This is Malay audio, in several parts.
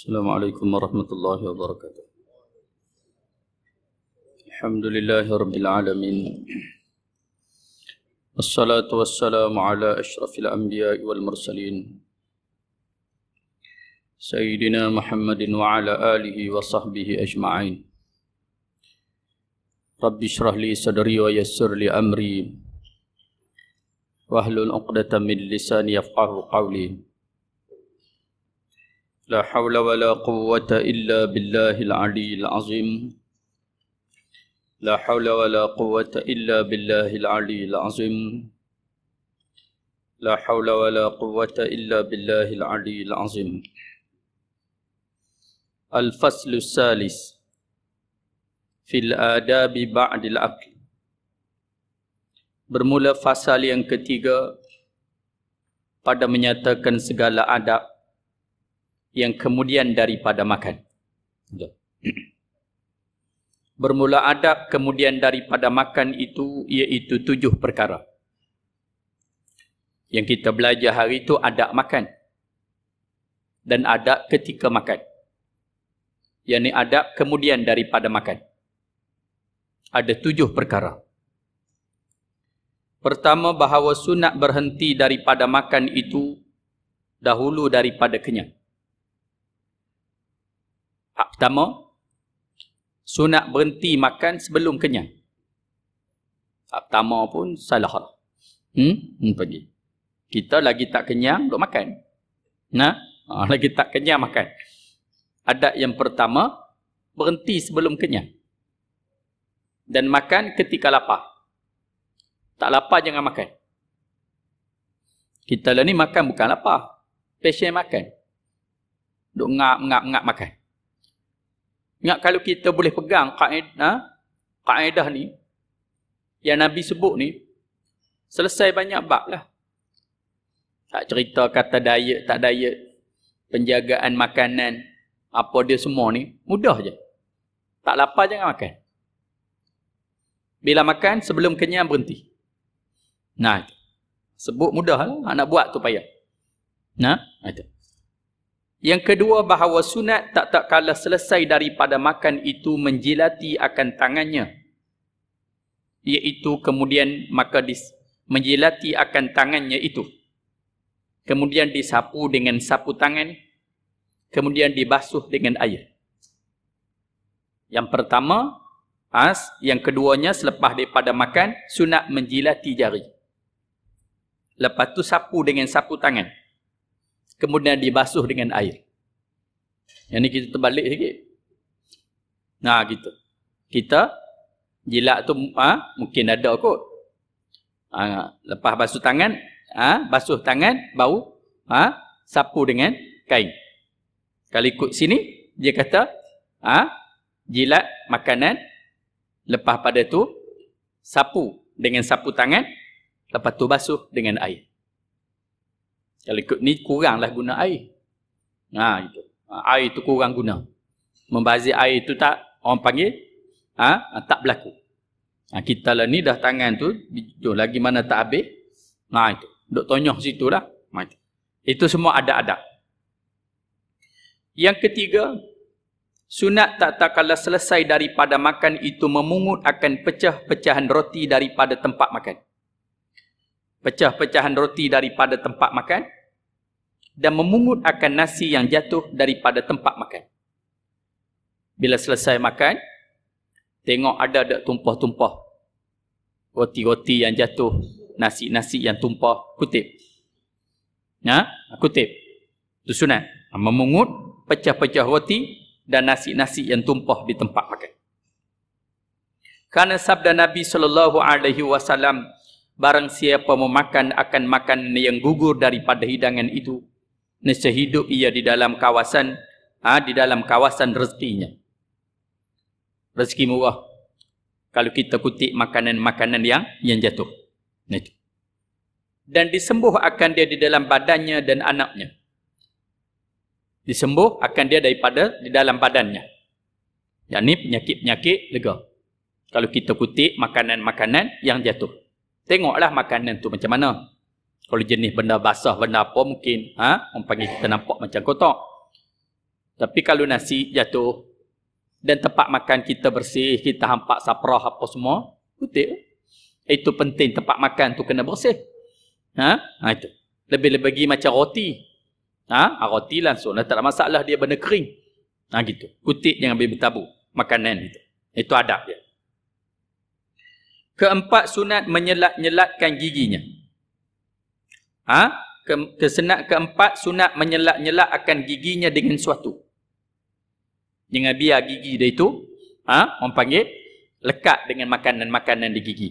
السلام عليكم ورحمة الله وبركاته الحمد لله رب العالمين الصلاة والسلام على أشرف الأنبياء والمرسلين سيدنا محمد وعلى آله وصحبه أجمعين رب اشرح لي صدري ويسر لي أمري واهل عقدة من لساني يفقه قولي لا حول ولا قوة إلا بالله العلي العظيم لا حول ولا قوة إلا بالله العلي العظيم لا حول ولا قوة إلا بالله العلي العظيم الفصل الثالث في الآداب بعد الأكل bermula fasal yang ketiga pada menyatakan segala adab yang kemudian daripada makan. Bermula adab kemudian daripada makan itu iaitu tujuh perkara. Yang kita belajar hari itu adab makan. Dan adab ketika makan. Yang ini adab kemudian daripada makan. Ada tujuh perkara. Pertama bahawa sunat berhenti daripada makan itu dahulu daripada kenyang. Hak pertama, sunat berhenti makan sebelum kenyang. Hak pertama pun salah. Hmm? hmm, pergi. Kita lagi tak kenyang, duduk makan. Nah, ha? lagi tak kenyang makan. Adat yang pertama, berhenti sebelum kenyang. Dan makan ketika lapar. Tak lapar jangan makan. Kita lah ni makan bukan lapar. Pesen makan. Duk ngap, ngap, ngap makan. Ingat kalau kita boleh pegang kaedah, ha? kaedah ni yang Nabi sebut ni selesai banyak bab lah. Tak cerita kata diet, tak diet, penjagaan makanan, apa dia semua ni, mudah je. Tak lapar jangan makan. Bila makan, sebelum kenyang berhenti. Nah, sebut mudah lah. Nak buat tu payah. Nah, itu. Yang kedua bahawa sunat tak tak kalah selesai daripada makan itu menjilati akan tangannya. Iaitu kemudian maka dis, menjilati akan tangannya itu. Kemudian disapu dengan sapu tangan. Kemudian dibasuh dengan air. Yang pertama, as. Yang keduanya selepas daripada makan, sunat menjilati jari. Lepas tu sapu dengan sapu tangan kemudian dibasuh dengan air. Yang ni kita terbalik sikit. Nah, ha, gitu. Kita jilat tu ha, mungkin ada kot. Ha, lepas basuh tangan, ha, basuh tangan, bau, ha, sapu dengan kain. Kalau ikut sini, dia kata ha, jilat makanan, lepas pada tu sapu dengan sapu tangan, lepas tu basuh dengan air. Kalau ikut ni kuranglah guna air. Ha itu. Ha, air tu kurang guna. Membazir air tu tak orang panggil ha tak berlaku. Ha, kita lah ni dah tangan tu jauh lagi mana tak habis. Ha itu. Dok tonyoh situ lah. Ha, itu. itu semua ada ada. Yang ketiga, sunat tak tak kala selesai daripada makan itu memungut akan pecah-pecahan roti daripada tempat makan pecah-pecahan roti daripada tempat makan dan memungut akan nasi yang jatuh daripada tempat makan. Bila selesai makan, tengok ada ada tumpah-tumpah. Roti-roti yang jatuh, nasi-nasi yang tumpah, kutip. Ya, ha? kutip. Itu sunat. Ha, memungut, pecah-pecah roti dan nasi-nasi yang tumpah di tempat makan. Kerana sabda Nabi sallallahu alaihi wasallam Barang siapa memakan akan makan yang gugur daripada hidangan itu. Nisa hidup ia di dalam kawasan ha, di dalam kawasan rezekinya. Rezeki murah. Kalau kita kutip makanan-makanan yang yang jatuh. Nisa. Dan disembuh akan dia di dalam badannya dan anaknya. Disembuh akan dia daripada di dalam badannya. Yang ini penyakit-penyakit lega. Kalau kita kutip makanan-makanan yang jatuh. Tengoklah makanan tu macam mana. Kalau jenis benda basah, benda apa mungkin. Ha? Orang panggil kita nampak macam kotak. Tapi kalau nasi jatuh. Dan tempat makan kita bersih. Kita hampak saprah apa semua. Putih. Itu penting tempat makan tu kena bersih. Ha? ha itu. Lebih-lebih lagi macam roti. Ha? ha roti langsung. Dah tak ada masalah dia benda kering. Ha gitu. Kutip jangan ambil bertabu. Makanan itu. Itu adab Ya. Keempat sunat menyelat-nyelatkan giginya. Ha? Ke, kesenat keempat sunat menyelat-nyelat akan giginya dengan suatu. Dengan biar gigi dia itu, ha? orang panggil, lekat dengan makanan-makanan di gigi.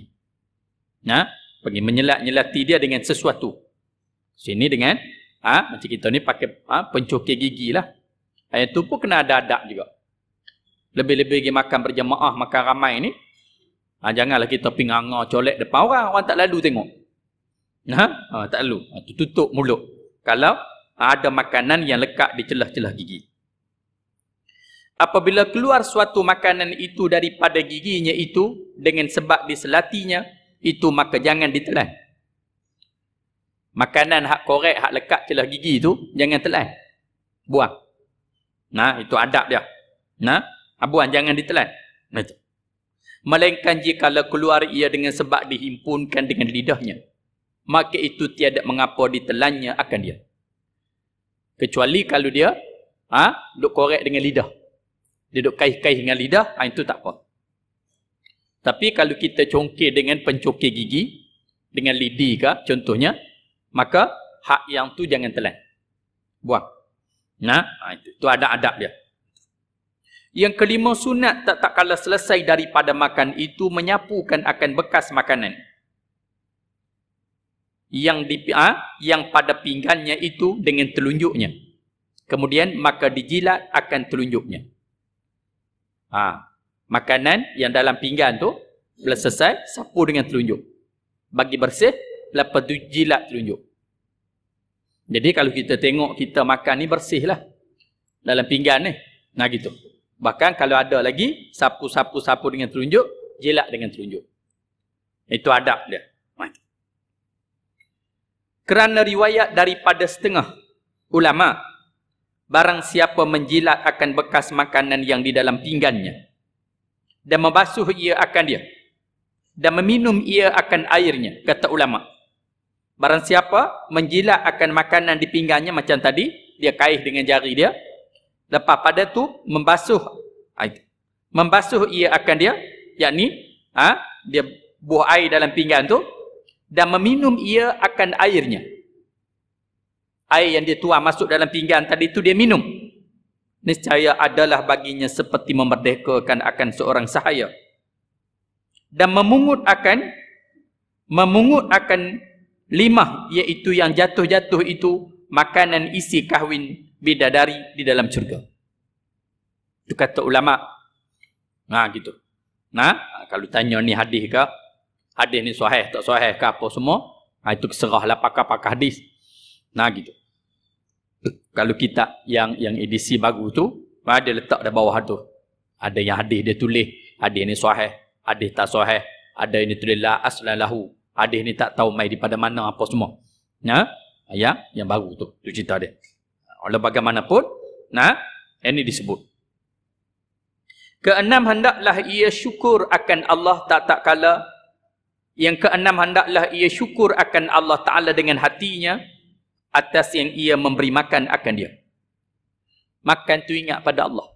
Ha? Pergi menyelat-nyelati dia dengan sesuatu. Sini dengan, ha? macam kita ni pakai ha? pencukir gigi lah. Yang itu pun kena ada adab juga. Lebih-lebih pergi makan berjemaah, makan ramai ni, Ha, janganlah kita pinganga colek depan orang. Orang tak lalu tengok. Ha? ha tak lalu. Ha, tutup mulut. Kalau ha, ada makanan yang lekat di celah-celah gigi. Apabila keluar suatu makanan itu daripada giginya itu dengan sebab diselatinya, itu maka jangan ditelan. Makanan hak korek, hak lekat celah gigi itu, jangan telan. Buang. Nah, itu adab dia. Nah, ha, buang jangan ditelan. Macam melainkan jika keluar ia dengan sebab dihimpunkan dengan lidahnya maka itu tiada mengapa ditelannya akan dia kecuali kalau dia ha duk korek dengan lidah dia duk kaih-kaih dengan lidah ha, itu tak apa tapi kalau kita congkir dengan pencokir gigi dengan lidi ke contohnya maka hak yang tu jangan telan buang nah ha, itu, itu ada adab dia yang kelima sunat tak tak kala selesai daripada makan itu menyapukan akan bekas makanan. Yang di ha, yang pada pinggannya itu dengan telunjuknya. Kemudian maka dijilat akan telunjuknya. Ha, makanan yang dalam pinggan tu bila selesai sapu dengan telunjuk. Bagi bersih lepas tu jilat telunjuk. Jadi kalau kita tengok kita makan ni bersihlah dalam pinggan ni. Nah gitu. Bahkan kalau ada lagi, sapu-sapu-sapu dengan telunjuk, jelak dengan telunjuk. Itu adab dia. Kerana riwayat daripada setengah ulama, barang siapa menjilat akan bekas makanan yang di dalam pinggannya dan membasuh ia akan dia dan meminum ia akan airnya, kata ulama. Barang siapa menjilat akan makanan di pinggannya macam tadi, dia kaih dengan jari dia, Lepas pada tu membasuh membasuh ia akan dia yakni ha, dia buah air dalam pinggan tu dan meminum ia akan airnya. Air yang dia tuang masuk dalam pinggan tadi tu dia minum. Niscaya adalah baginya seperti memerdekakan akan seorang sahaya. Dan memungut akan memungut akan limah iaitu yang jatuh-jatuh itu makanan isi kahwin bidadari di dalam syurga. Itu kata ulama. Nah gitu. Nah, kalau tanya ni hadis ke? Hadis ni sahih tak sahih ke apa semua? Nah, itu serahlah pakar-pakar hadis. Nah gitu. Kalau kita yang yang edisi baru tu, ada letak di bawah tu. Ada yang hadis dia tulis, hadis ni sahih, hadis tak sahih, ada ini tulis la aslan lahu, hadis ni tak tahu mai di pada mana apa semua. Nah, ya, yang baru tu, tu cerita dia. Oleh bagaimanapun, nah, ini disebut. Keenam hendaklah ia syukur akan Allah tak tak kala. Yang keenam hendaklah ia syukur akan Allah Taala dengan hatinya atas yang ia memberi makan akan dia. Makan tu ingat pada Allah.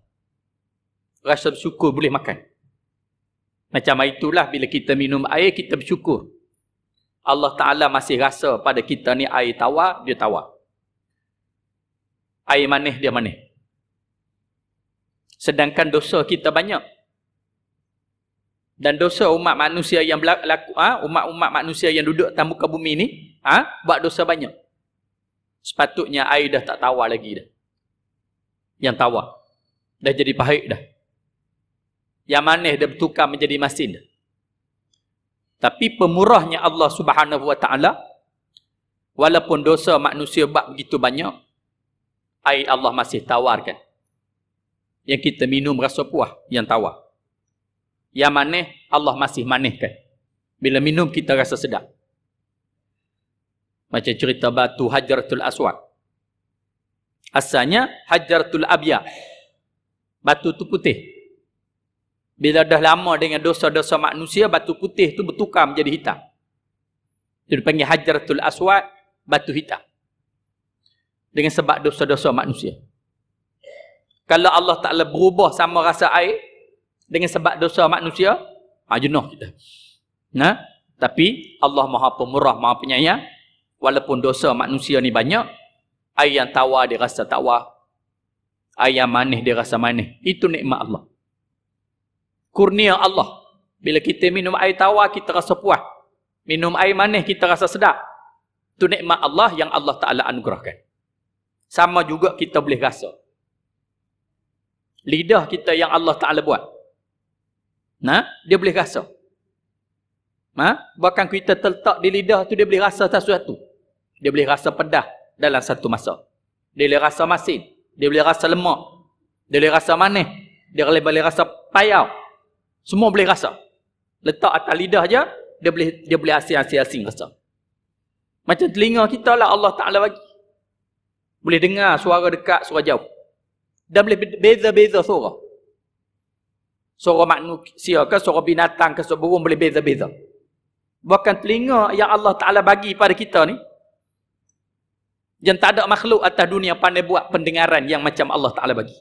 Rasa bersyukur boleh makan. Macam itulah bila kita minum air, kita bersyukur. Allah Ta'ala masih rasa pada kita ni air tawar, dia tawar air manis dia manis. Sedangkan dosa kita banyak. Dan dosa umat manusia yang berlaku, ha? umat-umat manusia yang duduk atas muka bumi ini ha? buat dosa banyak. Sepatutnya air dah tak tawar lagi dah. Yang tawar. Dah jadi pahit dah. Yang manis dah bertukar menjadi masin dah. Tapi pemurahnya Allah Subhanahu Wa Taala walaupun dosa manusia buat begitu banyak air Allah masih tawarkan. Yang kita minum rasa puah yang tawar. Yang manis Allah masih manihkan. Bila minum kita rasa sedap. Macam cerita batu hajar tul Aswad. Asalnya hajar tul Abya. Batu tu putih. Bila dah lama dengan dosa-dosa manusia, batu putih tu bertukar menjadi hitam. Itu dipanggil tul Aswad, batu hitam dengan sebab dosa-dosa manusia. Kalau Allah Ta'ala berubah sama rasa air dengan sebab dosa manusia, ajunuh ha, kita. Nah, tapi Allah Maha Pemurah, Maha Penyayang, walaupun dosa manusia ni banyak, air yang tawa dia rasa tawa, air yang manis dia rasa manis. Itu nikmat Allah. Kurnia Allah. Bila kita minum air tawa kita rasa puas. Minum air manis, kita rasa sedap. Itu nikmat Allah yang Allah Ta'ala anugerahkan sama juga kita boleh rasa lidah kita yang Allah Ta'ala buat nah, dia boleh rasa ha? bahkan kita terletak di lidah tu dia boleh rasa sesuatu dia boleh rasa pedah dalam satu masa dia boleh rasa masin dia boleh rasa lemak dia boleh rasa manis dia boleh, boleh rasa payau semua boleh rasa letak atas lidah je dia boleh dia boleh asing-asing rasa macam telinga kita lah Allah Ta'ala bagi boleh dengar suara dekat, suara jauh. Dan boleh beza-beza suara. Suara manusia ke, suara binatang ke, suara burung boleh beza-beza. Bahkan telinga yang Allah Ta'ala bagi pada kita ni, yang tak ada makhluk atas dunia pandai buat pendengaran yang macam Allah Ta'ala bagi.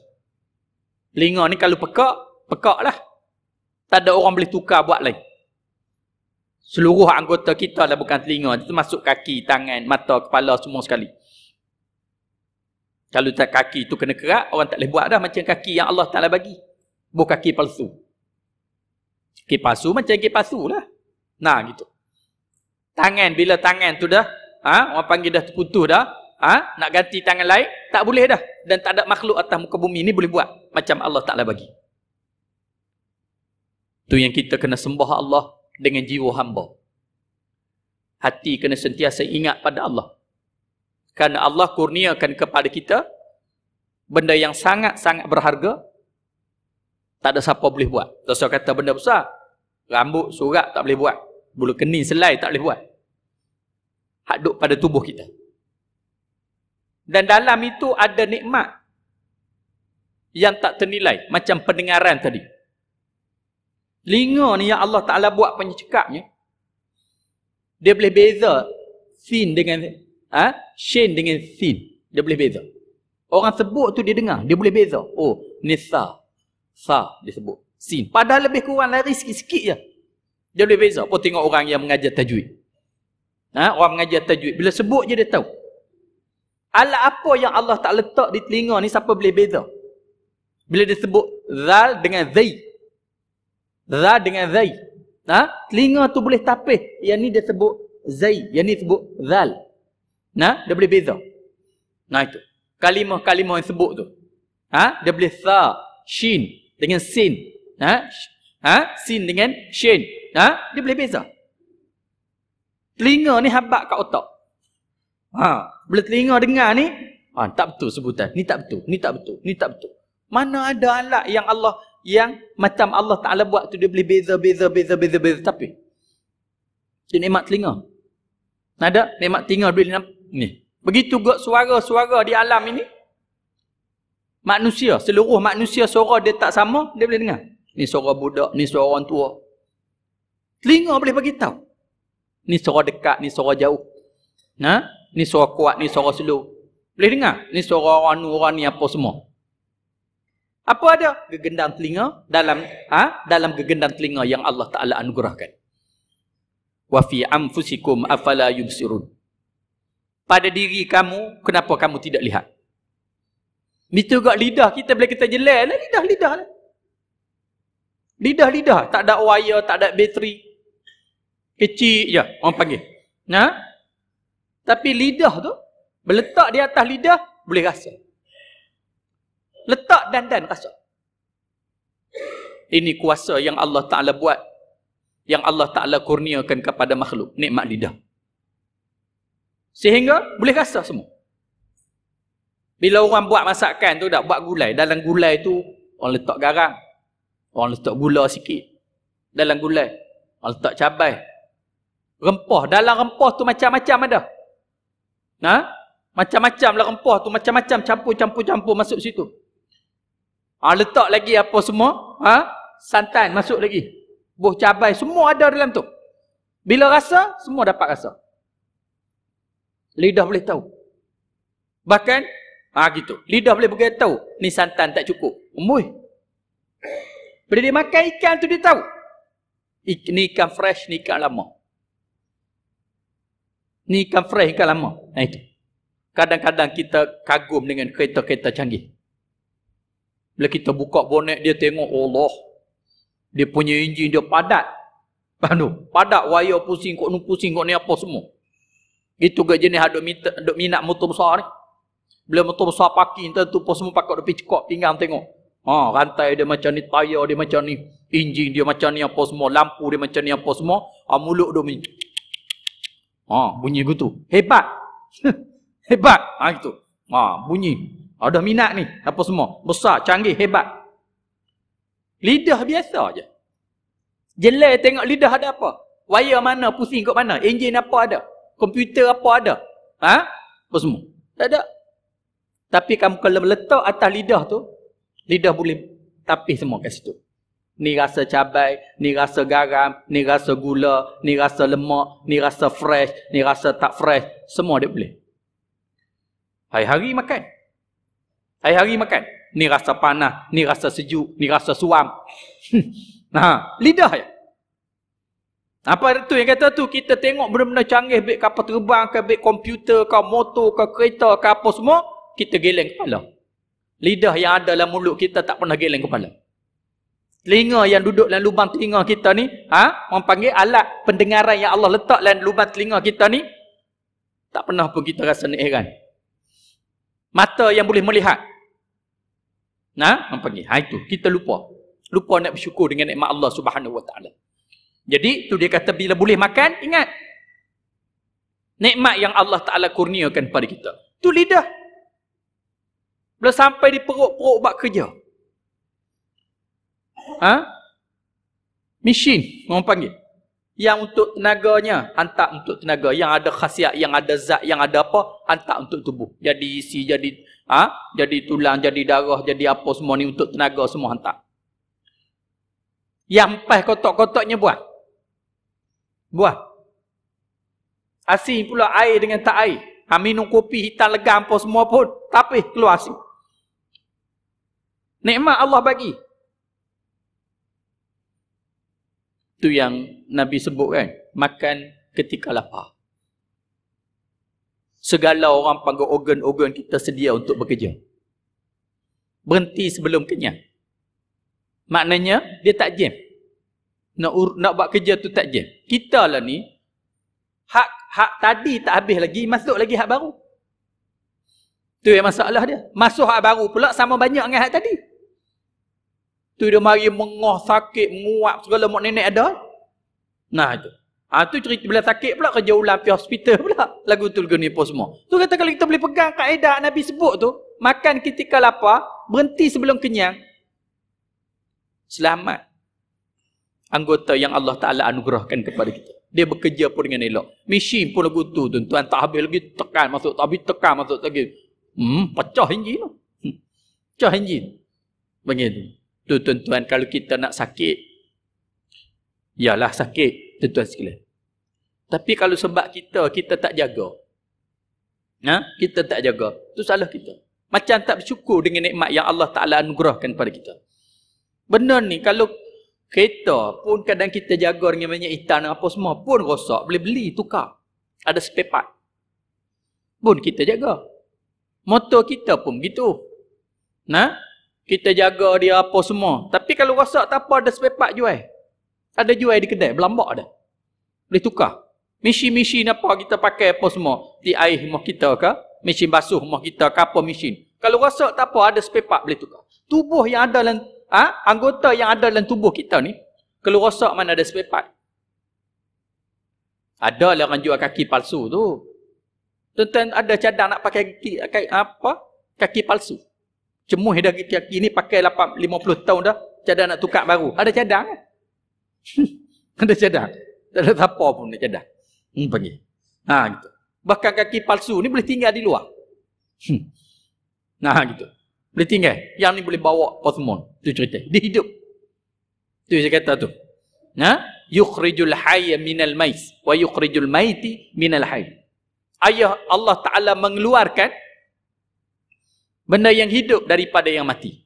Telinga ni kalau pekak, pekak lah. Tak ada orang boleh tukar buat lain. Seluruh anggota kita lah bukan telinga. Itu masuk kaki, tangan, mata, kepala semua sekali. Kalau tak kaki tu kena kerak, orang tak boleh buat dah macam kaki yang Allah Ta'ala bagi. Buah kaki palsu. Kaki palsu macam kaki palsu lah. Nah, gitu. Tangan, bila tangan tu dah, ha, orang panggil dah terputus dah, ha, nak ganti tangan lain, tak boleh dah. Dan tak ada makhluk atas muka bumi ni boleh buat macam Allah Ta'ala bagi. Tu yang kita kena sembah Allah dengan jiwa hamba. Hati kena sentiasa ingat pada Allah kerana Allah kurniakan kepada kita benda yang sangat-sangat berharga tak ada siapa boleh buat. Tak usah kata benda besar. Rambut surat tak boleh buat. Bulu kening selai tak boleh buat. Hak duduk pada tubuh kita. Dan dalam itu ada nikmat yang tak ternilai macam pendengaran tadi. Linga ni yang Allah Taala buat penyekapnya. Dia boleh beza sin dengan ha? Shin dengan Sin. Dia boleh beza. Orang sebut tu dia dengar. Dia boleh beza. Oh, Nisa. Sa dia sebut. Sin. Padahal lebih kurang lari sikit-sikit je. Dia boleh beza. Pun tengok orang yang mengajar tajwid. Ha? Orang mengajar tajwid. Bila sebut je dia tahu. Alat apa yang Allah tak letak di telinga ni siapa boleh beza? Bila dia sebut Zal dengan Zai. Zal dengan Zai. Ha? Telinga tu boleh tapih. Yang ni dia sebut Zai. Yang ni sebut Zal. Nah, dia boleh beza. Nah itu. Kalimah-kalimah yang sebut tu. Ha? Dia boleh sa, shin dengan sin. Ha? Ha? Sin dengan shin. Ha? Dia boleh beza. Telinga ni habak kat otak. Ha, bila telinga dengar ni, ha, tak betul sebutan. Ni tak betul, ni tak betul, ni tak betul. Mana ada alat yang Allah yang macam Allah Taala buat tu dia boleh beza beza beza beza beza tapi dia nikmat telinga. Nada nikmat telinga boleh ni. Begitu juga suara-suara di alam ini. Manusia, seluruh manusia suara dia tak sama, dia boleh dengar. Ni suara budak, ni suara orang tua. Telinga boleh bagi tahu. Ni suara dekat, ni suara jauh. Ha? Ni suara kuat, ni suara slow. Boleh dengar? Ni suara orang ni, orang ni apa semua. Apa ada? Gegendang telinga dalam ha? dalam gegendang telinga yang Allah Ta'ala anugerahkan. Wa fi anfusikum afala yubsirun pada diri kamu, kenapa kamu tidak lihat? Itu juga lidah kita boleh kita jelek lah, lidah-lidah lah. Lidah-lidah, tak ada wire, tak ada bateri. Kecil je, orang panggil. Ha? Tapi lidah tu, berletak di atas lidah, boleh rasa. Letak dan-dan rasa. Ini kuasa yang Allah Ta'ala buat. Yang Allah Ta'ala kurniakan kepada makhluk. Nikmat lidah. Sehingga boleh rasa semua. Bila orang buat masakan tu, dah buat gulai. Dalam gulai tu, orang letak garam. Orang letak gula sikit. Dalam gulai. Orang letak cabai. Rempah. Dalam rempah tu macam-macam ada. Ha? Macam-macam lah rempah tu. Macam-macam campur-campur-campur masuk situ. Ha, letak lagi apa semua. Ha? Santan masuk lagi. Buah cabai. Semua ada dalam tu. Bila rasa, semua dapat rasa. Lidah boleh tahu. Bahkan, ah gitu. Lidah boleh bagi tahu, ni santan tak cukup. Umuih. Bila dia makan ikan tu dia tahu. Ik, ni ikan fresh, ni ikan lama. Ni ikan fresh, ikan lama. Nah, ha, itu. Kadang-kadang kita kagum dengan kereta-kereta canggih. Bila kita buka bonet, dia tengok, Allah. Dia punya enjin, dia padat. Padat, wayar pusing, kok nu pusing, kok ni apa semua. Itu ke jenis hadok minta hadok minat motor besar ni. Bila motor besar parking tentu pun semua pakak depi cekok pinggang tengok. Ha, rantai dia macam ni, tayar dia macam ni, enjin dia macam ni apa semua, lampu dia macam ni apa semua, ha, mulut dia bunyi. Ha, bunyi gitu. Hebat. hebat. Ha gitu. Ha, bunyi. Ada ha, minat ni apa semua. Besar, canggih, hebat. Lidah biasa aje. Jelai tengok lidah ada apa. Wayar mana, pusing kat mana, enjin apa ada komputer apa ada? Ha? Apa semua? Tak ada. Tapi kamu kalau meletak atas lidah tu, lidah boleh tapis semua kat situ. Ni rasa cabai, ni rasa garam, ni rasa gula, ni rasa lemak, ni rasa fresh, ni rasa tak fresh. Semua dia boleh. Hari-hari makan. Hari-hari makan. Ni rasa panas, ni rasa sejuk, ni rasa suam. nah, ha, lidah ya. Apa itu yang kata tu kita tengok benda-benda canggih baik kapal terbang ke baik komputer ke motor ke kereta ke apa semua kita geleng kepala. Lidah yang ada dalam mulut kita tak pernah geleng kepala. Telinga yang duduk dalam lubang telinga kita ni, ha, orang panggil alat pendengaran yang Allah letak dalam lubang telinga kita ni tak pernah pun kita rasa ni heran. Mata yang boleh melihat. Nah, ha, orang panggil. Ha, itu kita lupa. Lupa nak bersyukur dengan nikmat Allah Subhanahu Wa Taala. Jadi tu dia kata bila boleh makan ingat nikmat yang Allah Taala kurniakan pada kita. Tu lidah. Bila sampai di perut-perut buat kerja. Ha? Mesin orang panggil. Yang untuk tenaganya hantar untuk tenaga, yang ada khasiat, yang ada zat, yang ada apa hantar untuk tubuh. Jadi isi jadi ha? jadi tulang, jadi darah, jadi apa semua ni untuk tenaga semua hantar. Yang pas kotak-kotaknya buat. Buah. Asin pula air dengan tak air. Ha minum kopi hitam legam apa semua pun. Tapi keluar asin. Nikmat Allah bagi. Itu yang Nabi sebut kan. Makan ketika lapar. Segala orang panggil organ-organ kita sedia untuk bekerja. Berhenti sebelum kenyang. Maknanya dia tak jam nak ur, nak buat kerja tu tak jam. Kita lah ni hak hak tadi tak habis lagi masuk lagi hak baru. Tu yang masalah dia. Masuk hak baru pula sama banyak dengan hak tadi. Tu dia mari mengah sakit, menguap segala mak nenek ada. Nah itu. Ha, tu cerita bila sakit pula kerja ulang pergi hospital pula. Lagu tu lagu ni pun semua. Tu kata kalau kita boleh pegang kaedah Nabi sebut tu. Makan ketika lapar, berhenti sebelum kenyang. Selamat anggota yang Allah Ta'ala anugerahkan kepada kita. Dia bekerja pun dengan elok. Mesin pun lagu tu, tuan-tuan. Tak habis lagi, tekan masuk. Tak habis, tekan masuk lagi. Hmm, pecah enjin lah. Hmm, pecah enjin. Begitu. Tu, tuan-tuan, kalau kita nak sakit, ialah sakit, tuan-tuan sekalian. Tapi kalau sebab kita, kita tak jaga. Ha? Kita tak jaga. Itu salah kita. Macam tak bersyukur dengan nikmat yang Allah Ta'ala anugerahkan kepada kita. Benar ni, kalau Kereta pun kadang kita jaga dengan banyak hitam dan apa semua pun rosak. Boleh beli, tukar. Ada spare Pun kita jaga. Motor kita pun begitu. Nah, kita jaga dia apa semua. Tapi kalau rosak tak apa, ada spare part jual. Ada jual di kedai, berlambak ada. Boleh tukar. Mesin-mesin apa kita pakai apa semua. Di air rumah kita ke? Mesin basuh rumah kita ke apa mesin. Kalau rosak tak apa, ada spare boleh tukar. Tubuh yang ada dalam ha, anggota yang ada dalam tubuh kita ni kalau rosak mana ada spare ada lah orang jual kaki palsu tu tuan-tuan ada cadang nak pakai kaki, kaki apa kaki palsu cemuh dah kaki, kaki ni pakai 8, 50 tahun dah cadang nak tukar baru ada cadang kan ada cadang tak ada apa pun ada cadang hmm, pergi ha, gitu. bahkan kaki palsu ni boleh tinggal di luar hmm. nah ha, gitu boleh tinggal. Yang ni boleh bawa Osmon. Tu cerita. Dia hidup. Tu yang saya kata tu. Ha? Yukhrijul hayya minal mais. Wa yukhrijul maiti minal hayya. Ayah Allah Ta'ala mengeluarkan benda yang hidup daripada yang mati.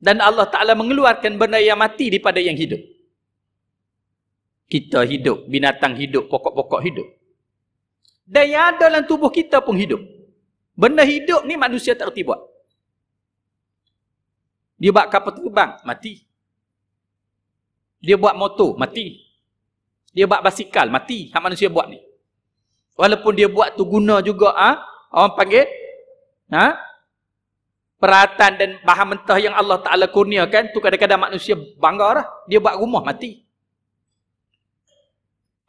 Dan Allah Ta'ala mengeluarkan benda yang mati daripada yang hidup. Kita hidup, binatang hidup, pokok-pokok hidup. Dan yang ada dalam tubuh kita pun hidup. Benda hidup ni manusia tak reti buat. Dia buat kapal terbang, mati. Dia buat motor, mati. Dia buat basikal, mati. Hak manusia buat ni. Walaupun dia buat tu guna juga ah, ha? orang panggil ha? peratan dan bahan mentah yang Allah Taala kurniakan tu kadang-kadang manusia bangga lah. Dia buat rumah mati.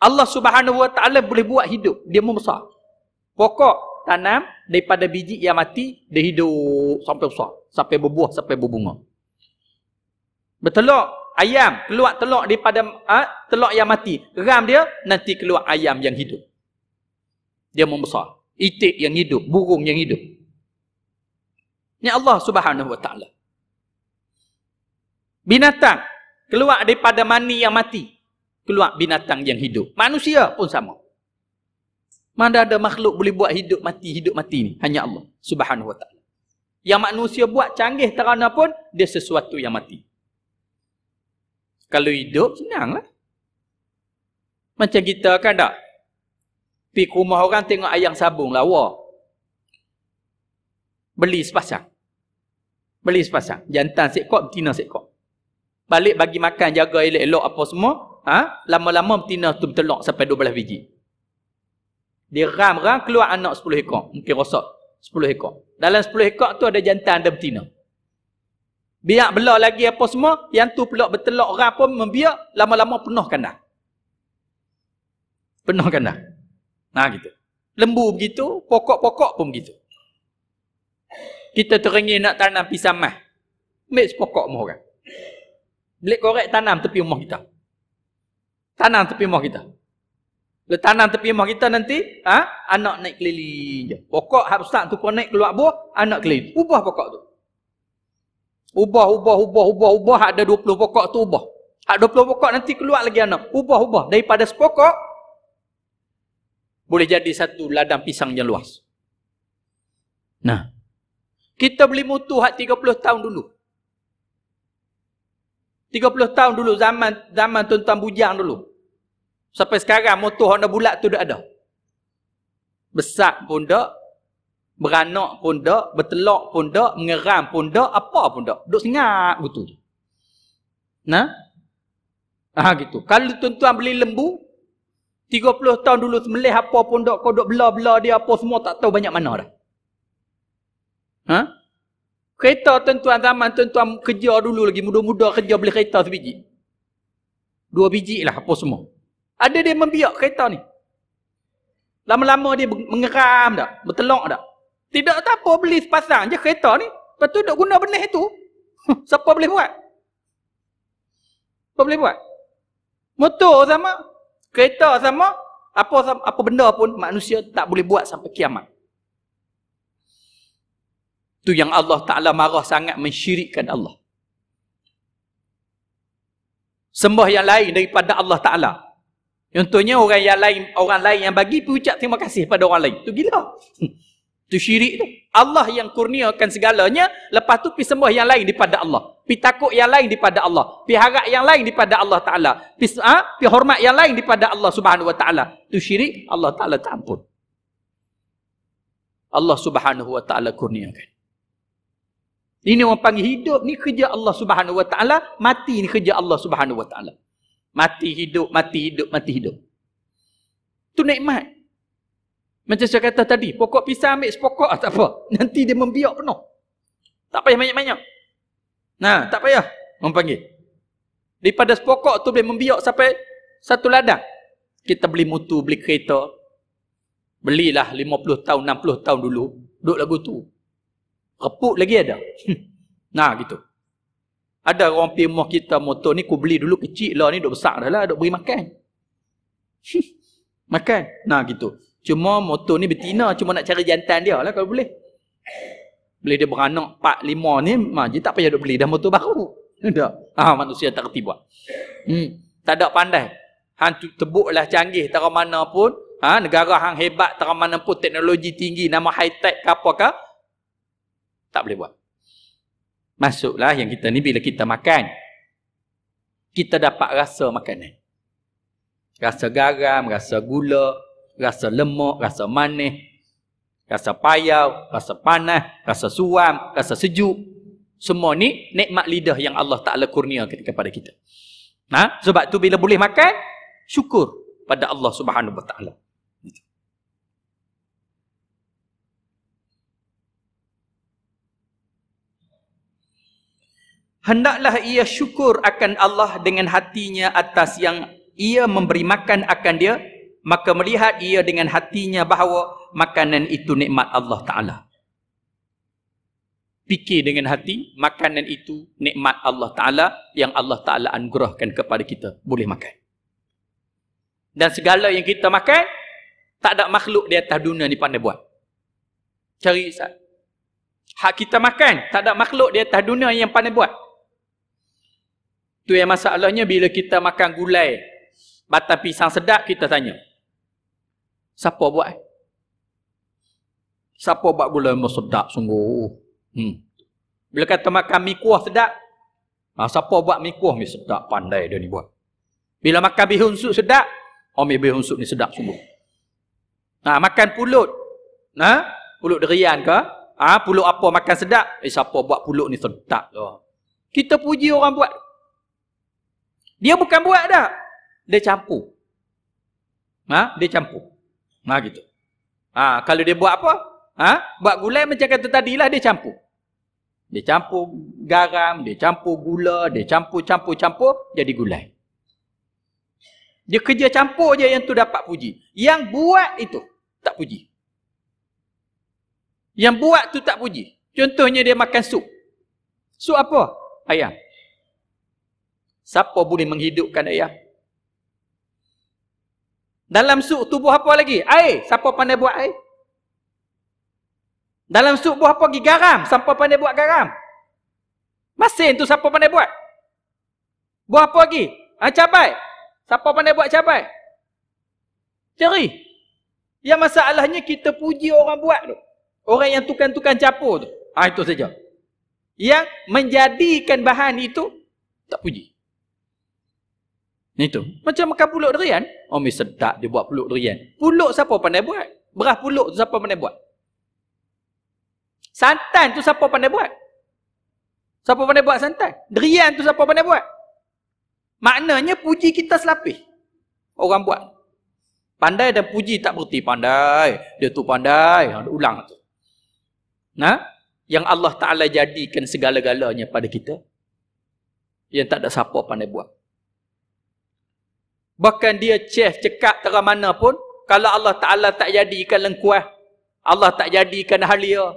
Allah Subhanahu Wa Taala boleh buat hidup, dia membesar. Pokok tanam daripada biji yang mati dia hidup sampai besar sampai berbuah sampai berbunga bertelur ayam keluar telur daripada ha, ah, telur yang mati ram dia nanti keluar ayam yang hidup dia membesar itik yang hidup burung yang hidup ni Allah Subhanahu wa taala binatang keluar daripada mani yang mati keluar binatang yang hidup manusia pun sama mana ada makhluk boleh buat hidup mati hidup mati ni? Hanya Allah Subhanahu Wa Taala. Yang manusia buat canggih terana pun dia sesuatu yang mati. Kalau hidup senanglah. Macam kita kan tak? Pi ke rumah orang tengok ayam sabung lah. lawa. Beli sepasang. Beli sepasang. Jantan sekok, betina sekok. Balik bagi makan, jaga elok-elok apa semua. Ha? Lama-lama betina tu bertelok sampai 12 biji. Dia ram ram keluar anak 10 ekor. Mungkin rosak 10 ekor. Dalam 10 ekor tu ada jantan, ada betina. Biar bela lagi apa semua, yang tu pula bertelok ram pun membiak, lama-lama penuh kandang. Penuh kandang. Nah ha, gitu. Lembu begitu, pokok-pokok pun begitu. Kita teringin nak tanam pisang mah. Ambil sepokok rumah orang. Beli korek tanam tepi rumah kita. Tanam tepi rumah kita. Le tanam tepi rumah kita nanti, ha? anak naik keliling je. Pokok hab start tu kau naik keluar buah, anak keliling. Ubah pokok tu. Ubah, ubah, ubah, ubah, ubah. Ada 20 pokok tu ubah. Hak 20 pokok nanti keluar lagi anak. Ubah, ubah. Daripada sepokok, boleh jadi satu ladang pisang yang luas. Nah. Kita beli mutu hak 30 tahun dulu. 30 tahun dulu zaman zaman tuan-tuan bujang dulu. Sampai sekarang motor Honda bulat tu tak ada. Besar pun tak, beranak pun tak, bertelok pun tak, mengeram pun tak, apa pun tak. Duduk sengat gitu. Nah. Ah gitu. Kalau tuan-tuan beli lembu 30 tahun dulu semelih apa pun dok kau dok bela-bela dia apa semua tak tahu banyak mana dah. Ha? Kereta tuan-tuan zaman tuan-tuan kerja dulu lagi muda-muda kerja beli kereta sebiji. Dua biji lah apa semua. Ada dia membiak kereta ni. Lama-lama dia mengeram tak? Bertelok tak? Tidak tak apa beli sepasang je kereta ni. Lepas tu duk guna benih tu. Siapa boleh buat? Apa boleh buat? Motor sama. Kereta sama. Apa sama, apa benda pun manusia tak boleh buat sampai kiamat. Tu yang Allah Ta'ala marah sangat mensyirikkan Allah. Sembah yang lain daripada Allah Ta'ala. Contohnya orang yang lain orang lain yang bagi pun ucap terima kasih pada orang lain. Tu gila. Hmm. Tu syirik tu. Allah yang kurniakan segalanya, lepas tu pi sembah yang lain daripada Allah. Pi takut yang lain daripada Allah. Pi harap yang lain daripada Allah Taala. Pi ha? pi hormat yang lain daripada Allah Subhanahu Wa Taala. Tu syirik, Allah Taala tak ampun. Allah Subhanahu Wa Taala kurniakan. Ini orang panggil hidup ni kerja Allah Subhanahu Wa Taala, mati ni kerja Allah Subhanahu Wa Taala. Mati hidup, mati hidup, mati hidup. Itu nikmat. Macam saya kata tadi, pokok pisang ambil sepokok lah, tak apa. Nanti dia membiak penuh. Tak payah banyak-banyak. Nah, tak payah mempanggil. Daripada sepokok tu boleh membiak sampai satu ladang. Kita beli mutu, beli kereta. Belilah 50 tahun, 60 tahun dulu. Duduk lagu tu. Reput lagi ada. nah, gitu. Ada orang pergi rumah kita motor ni, aku beli dulu kecil lah ni, duk besar dah lah, duk beri makan. makan. Nah gitu. Cuma motor ni betina, cuma nak cari jantan dia lah kalau boleh. boleh dia beranak 4, 5 ni, mah, dia tak payah duk beli dah motor baru. Tak. ah, ha, manusia tak kerti buat. Hmm. Tak ada pandai. Han tebuklah canggih tak mana pun. Ha, negara hang hebat tak mana pun teknologi tinggi, nama high tech ke apa ke. Tak boleh buat. Masuklah yang kita ni bila kita makan. Kita dapat rasa makanan. Rasa garam, rasa gula, rasa lemak, rasa manis, rasa payau, rasa panas, rasa suam, rasa sejuk. Semua ni nikmat lidah yang Allah Ta'ala kurnia kepada kita. Ha? Sebab tu bila boleh makan, syukur pada Allah Subhanahu Wa Ta'ala. Hendaklah ia syukur akan Allah dengan hatinya atas yang ia memberi makan akan dia maka melihat ia dengan hatinya bahawa makanan itu nikmat Allah taala. Fikir dengan hati makanan itu nikmat Allah taala yang Allah taala anugerahkan kepada kita boleh makan. Dan segala yang kita makan tak ada makhluk di atas dunia ni pandai buat. Cari Ustaz. Hak kita makan, tak ada makhluk di atas dunia yang pandai buat. Tu yang masalahnya bila kita makan gulai batang pisang sedap kita tanya. Siapa buat? Eh? Siapa buat gulai yang sedap sungguh? Hmm. Bila kata makan mi kuah sedap, ah, siapa buat mi kuah mi sedap pandai dia ni buat. Bila makan bihun sup sedap, oh mi bihun sup ni sedap sungguh. Nah, ha, makan pulut. Nah, ha? pulut derian ke? Ah, pulut apa makan sedap? Eh siapa buat pulut ni sedap tu? Kita puji orang buat dia bukan buat dah. Dia campur. Ha? Dia campur. Ha, gitu. Ha, kalau dia buat apa? Ha? Buat gulai macam kata lah dia campur. Dia campur garam, dia campur gula, dia campur-campur-campur, jadi gulai. Dia kerja campur je yang tu dapat puji. Yang buat itu, tak puji. Yang buat tu tak puji. Contohnya dia makan sup. Sup apa? Ayam. Siapa boleh menghidupkan ayam? Dalam sup tubuh apa lagi? Air. Siapa pandai buat air? Dalam sup buah apa lagi? Garam. Siapa pandai buat garam? Masin tu siapa pandai buat? Buah apa lagi? Ha, cabai. Siapa pandai buat cabai? Ceri. Yang masalahnya kita puji orang buat tu. Orang yang tukang-tukang capur tu. Ha, itu saja. Yang menjadikan bahan itu tak puji. Ni tu. Macam makan puluk durian. Oh, mi sedap dia buat puluk durian. Puluk siapa pandai buat? Beras puluk tu siapa pandai buat? Santan tu siapa pandai buat? Siapa pandai buat santan? Durian tu siapa pandai buat? Maknanya puji kita selapih. Orang buat. Pandai dan puji tak berhenti. Pandai. Dia tu pandai. Ha, ulang tu. Nah, Yang Allah Ta'ala jadikan segala-galanya pada kita. Yang tak ada siapa pandai buat. Bahkan dia chef cekap tak mana pun kalau Allah Taala tak jadikan lengkuas, Allah tak jadikan halia,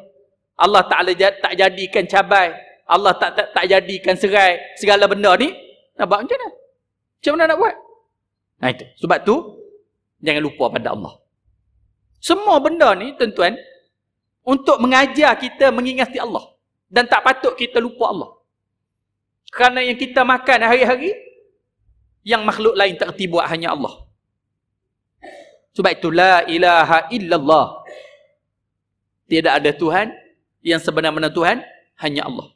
Allah Taala tak jadikan cabai, Allah tak tak, tak jadikan serai, segala benda ni nampak macam mana? Macam mana nak buat? Nah itu. Sebab tu jangan lupa pada Allah. Semua benda ni tuan-tuan untuk mengajar kita mengingati Allah dan tak patut kita lupa Allah. Kerana yang kita makan hari-hari yang makhluk lain tak reti buat hanya Allah. Sebab itu la ilaha illallah. Tiada ada Tuhan yang sebenar-benar Tuhan hanya Allah.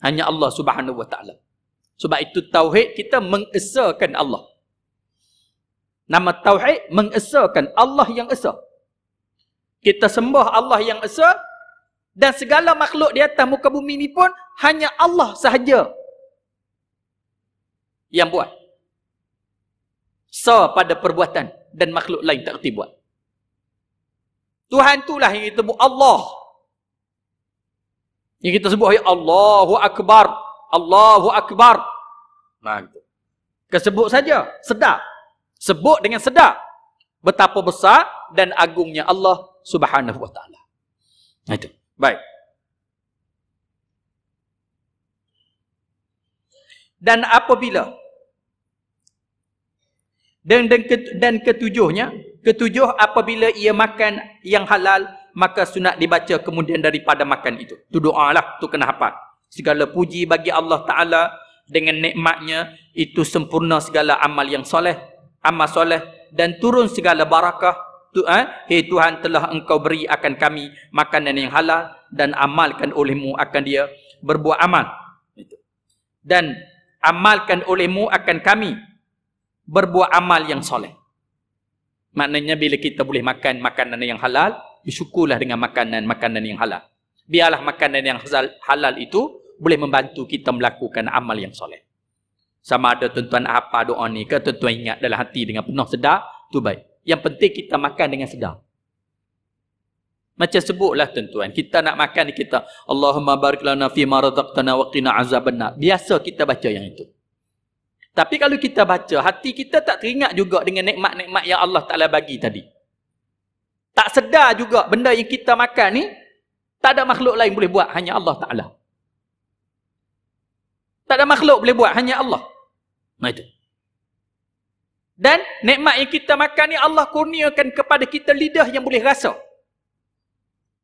Hanya Allah Subhanahu wa taala. Sebab itu tauhid kita mengesahkan Allah. Nama tauhid mengesahkan Allah yang esa. Kita sembah Allah yang esa dan segala makhluk di atas muka bumi ini pun hanya Allah sahaja yang buat. So pada perbuatan dan makhluk lain tak kerti Tuhan itulah yang kita sebut Allah. Yang kita sebut ya Allahu Akbar. Allahu Akbar. Nah, itu, Kesebut saja. Sedap. Sebut dengan sedap. Betapa besar dan agungnya Allah subhanahu wa ta'ala. Nah, itu. Baik. Dan apabila dan dan, dan ketujuhnya ketujuh apabila ia makan yang halal maka sunat dibaca kemudian daripada makan itu tu lah tu kena hafal segala puji bagi Allah taala dengan nikmatnya itu sempurna segala amal yang soleh amal soleh dan turun segala barakah tu eh ha? hey, Tuhan telah engkau beri akan kami makanan yang halal dan amalkan olehmu akan dia berbuat amal dan amalkan olehmu akan kami berbuat amal yang soleh. Maknanya bila kita boleh makan makanan yang halal, bersyukurlah dengan makanan makanan yang halal. Biarlah makanan yang halal itu boleh membantu kita melakukan amal yang soleh. Sama ada tuan-tuan apa doa ni ke tuan-tuan ingat dalam hati dengan penuh sedar, tu baik. Yang penting kita makan dengan sedar. Macam sebutlah tuan-tuan, kita nak makan kita Allahumma barik lana fi ma razaqtana wa qina azabannar. Biasa kita baca yang itu. Tapi kalau kita baca, hati kita tak teringat juga dengan nikmat-nikmat yang Allah Ta'ala bagi tadi. Tak sedar juga benda yang kita makan ni, tak ada makhluk lain boleh buat, hanya Allah Ta'ala. Tak ada makhluk boleh buat, hanya Allah. Nah itu. Dan nikmat yang kita makan ni Allah kurniakan kepada kita lidah yang boleh rasa.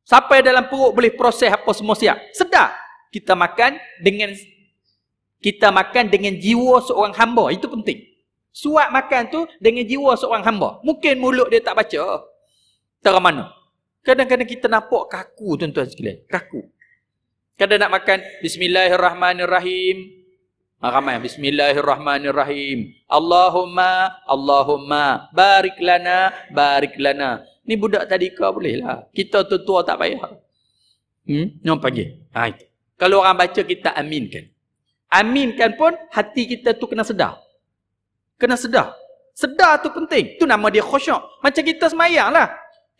Sampai dalam perut boleh proses apa semua siap. Sedar kita makan dengan kita makan dengan jiwa seorang hamba. Itu penting. Suap makan tu dengan jiwa seorang hamba. Mungkin mulut dia tak baca. Terang mana. Kadang-kadang kita nampak kaku tuan-tuan sekalian. Kaku. Kadang nak makan Bismillahirrahmanirrahim. Ah, ramai. Bismillahirrahmanirrahim. Allahumma, Allahumma. Bariklana, bariklana. Ni budak tadi kau boleh lah. Kita tu tua tak payah. Hmm? Ni orang panggil. Ha, Kalau orang baca kita aminkan aminkan pun hati kita tu kena sedar. Kena sedar. Sedar tu penting. Tu nama dia khusyuk. Macam kita semayang lah.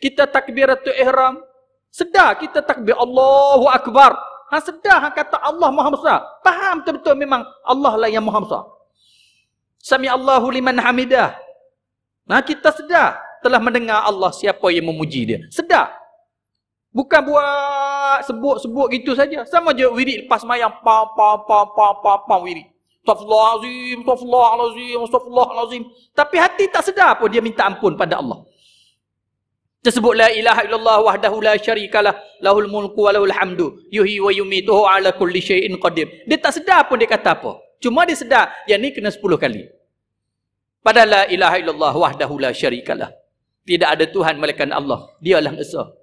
Kita takbiratul ihram. Sedar kita takbir Allahu Akbar. Ha, sedar ha, kata Allah Maha Besar. Faham betul-betul memang Allah lah yang Maha Besar. Sami Allahu liman hamidah. Nah ha, kita sedar telah mendengar Allah siapa yang memuji dia. Sedar. Bukan buat sebut-sebut gitu saja. Sama je wirid lepas semayang. Pam, pam, pam, pam, pam, pam, wirid. Astaghfirullahalazim, astaghfirullahalazim, astaghfirullahalazim. Tapi hati tak sedar pun dia minta ampun pada Allah. Dia sebut la ilaha illallah wahdahu la syarikalah lahul mulku wa lahul hamdu yuhi wa yumitu ala kulli syai'in qadir. Dia tak sedar pun dia kata apa. Cuma dia sedar yang ni kena sepuluh kali. Padahal la ilaha illallah wahdahu la syarikalah. Tidak ada Tuhan melainkan Allah. Dialah esa.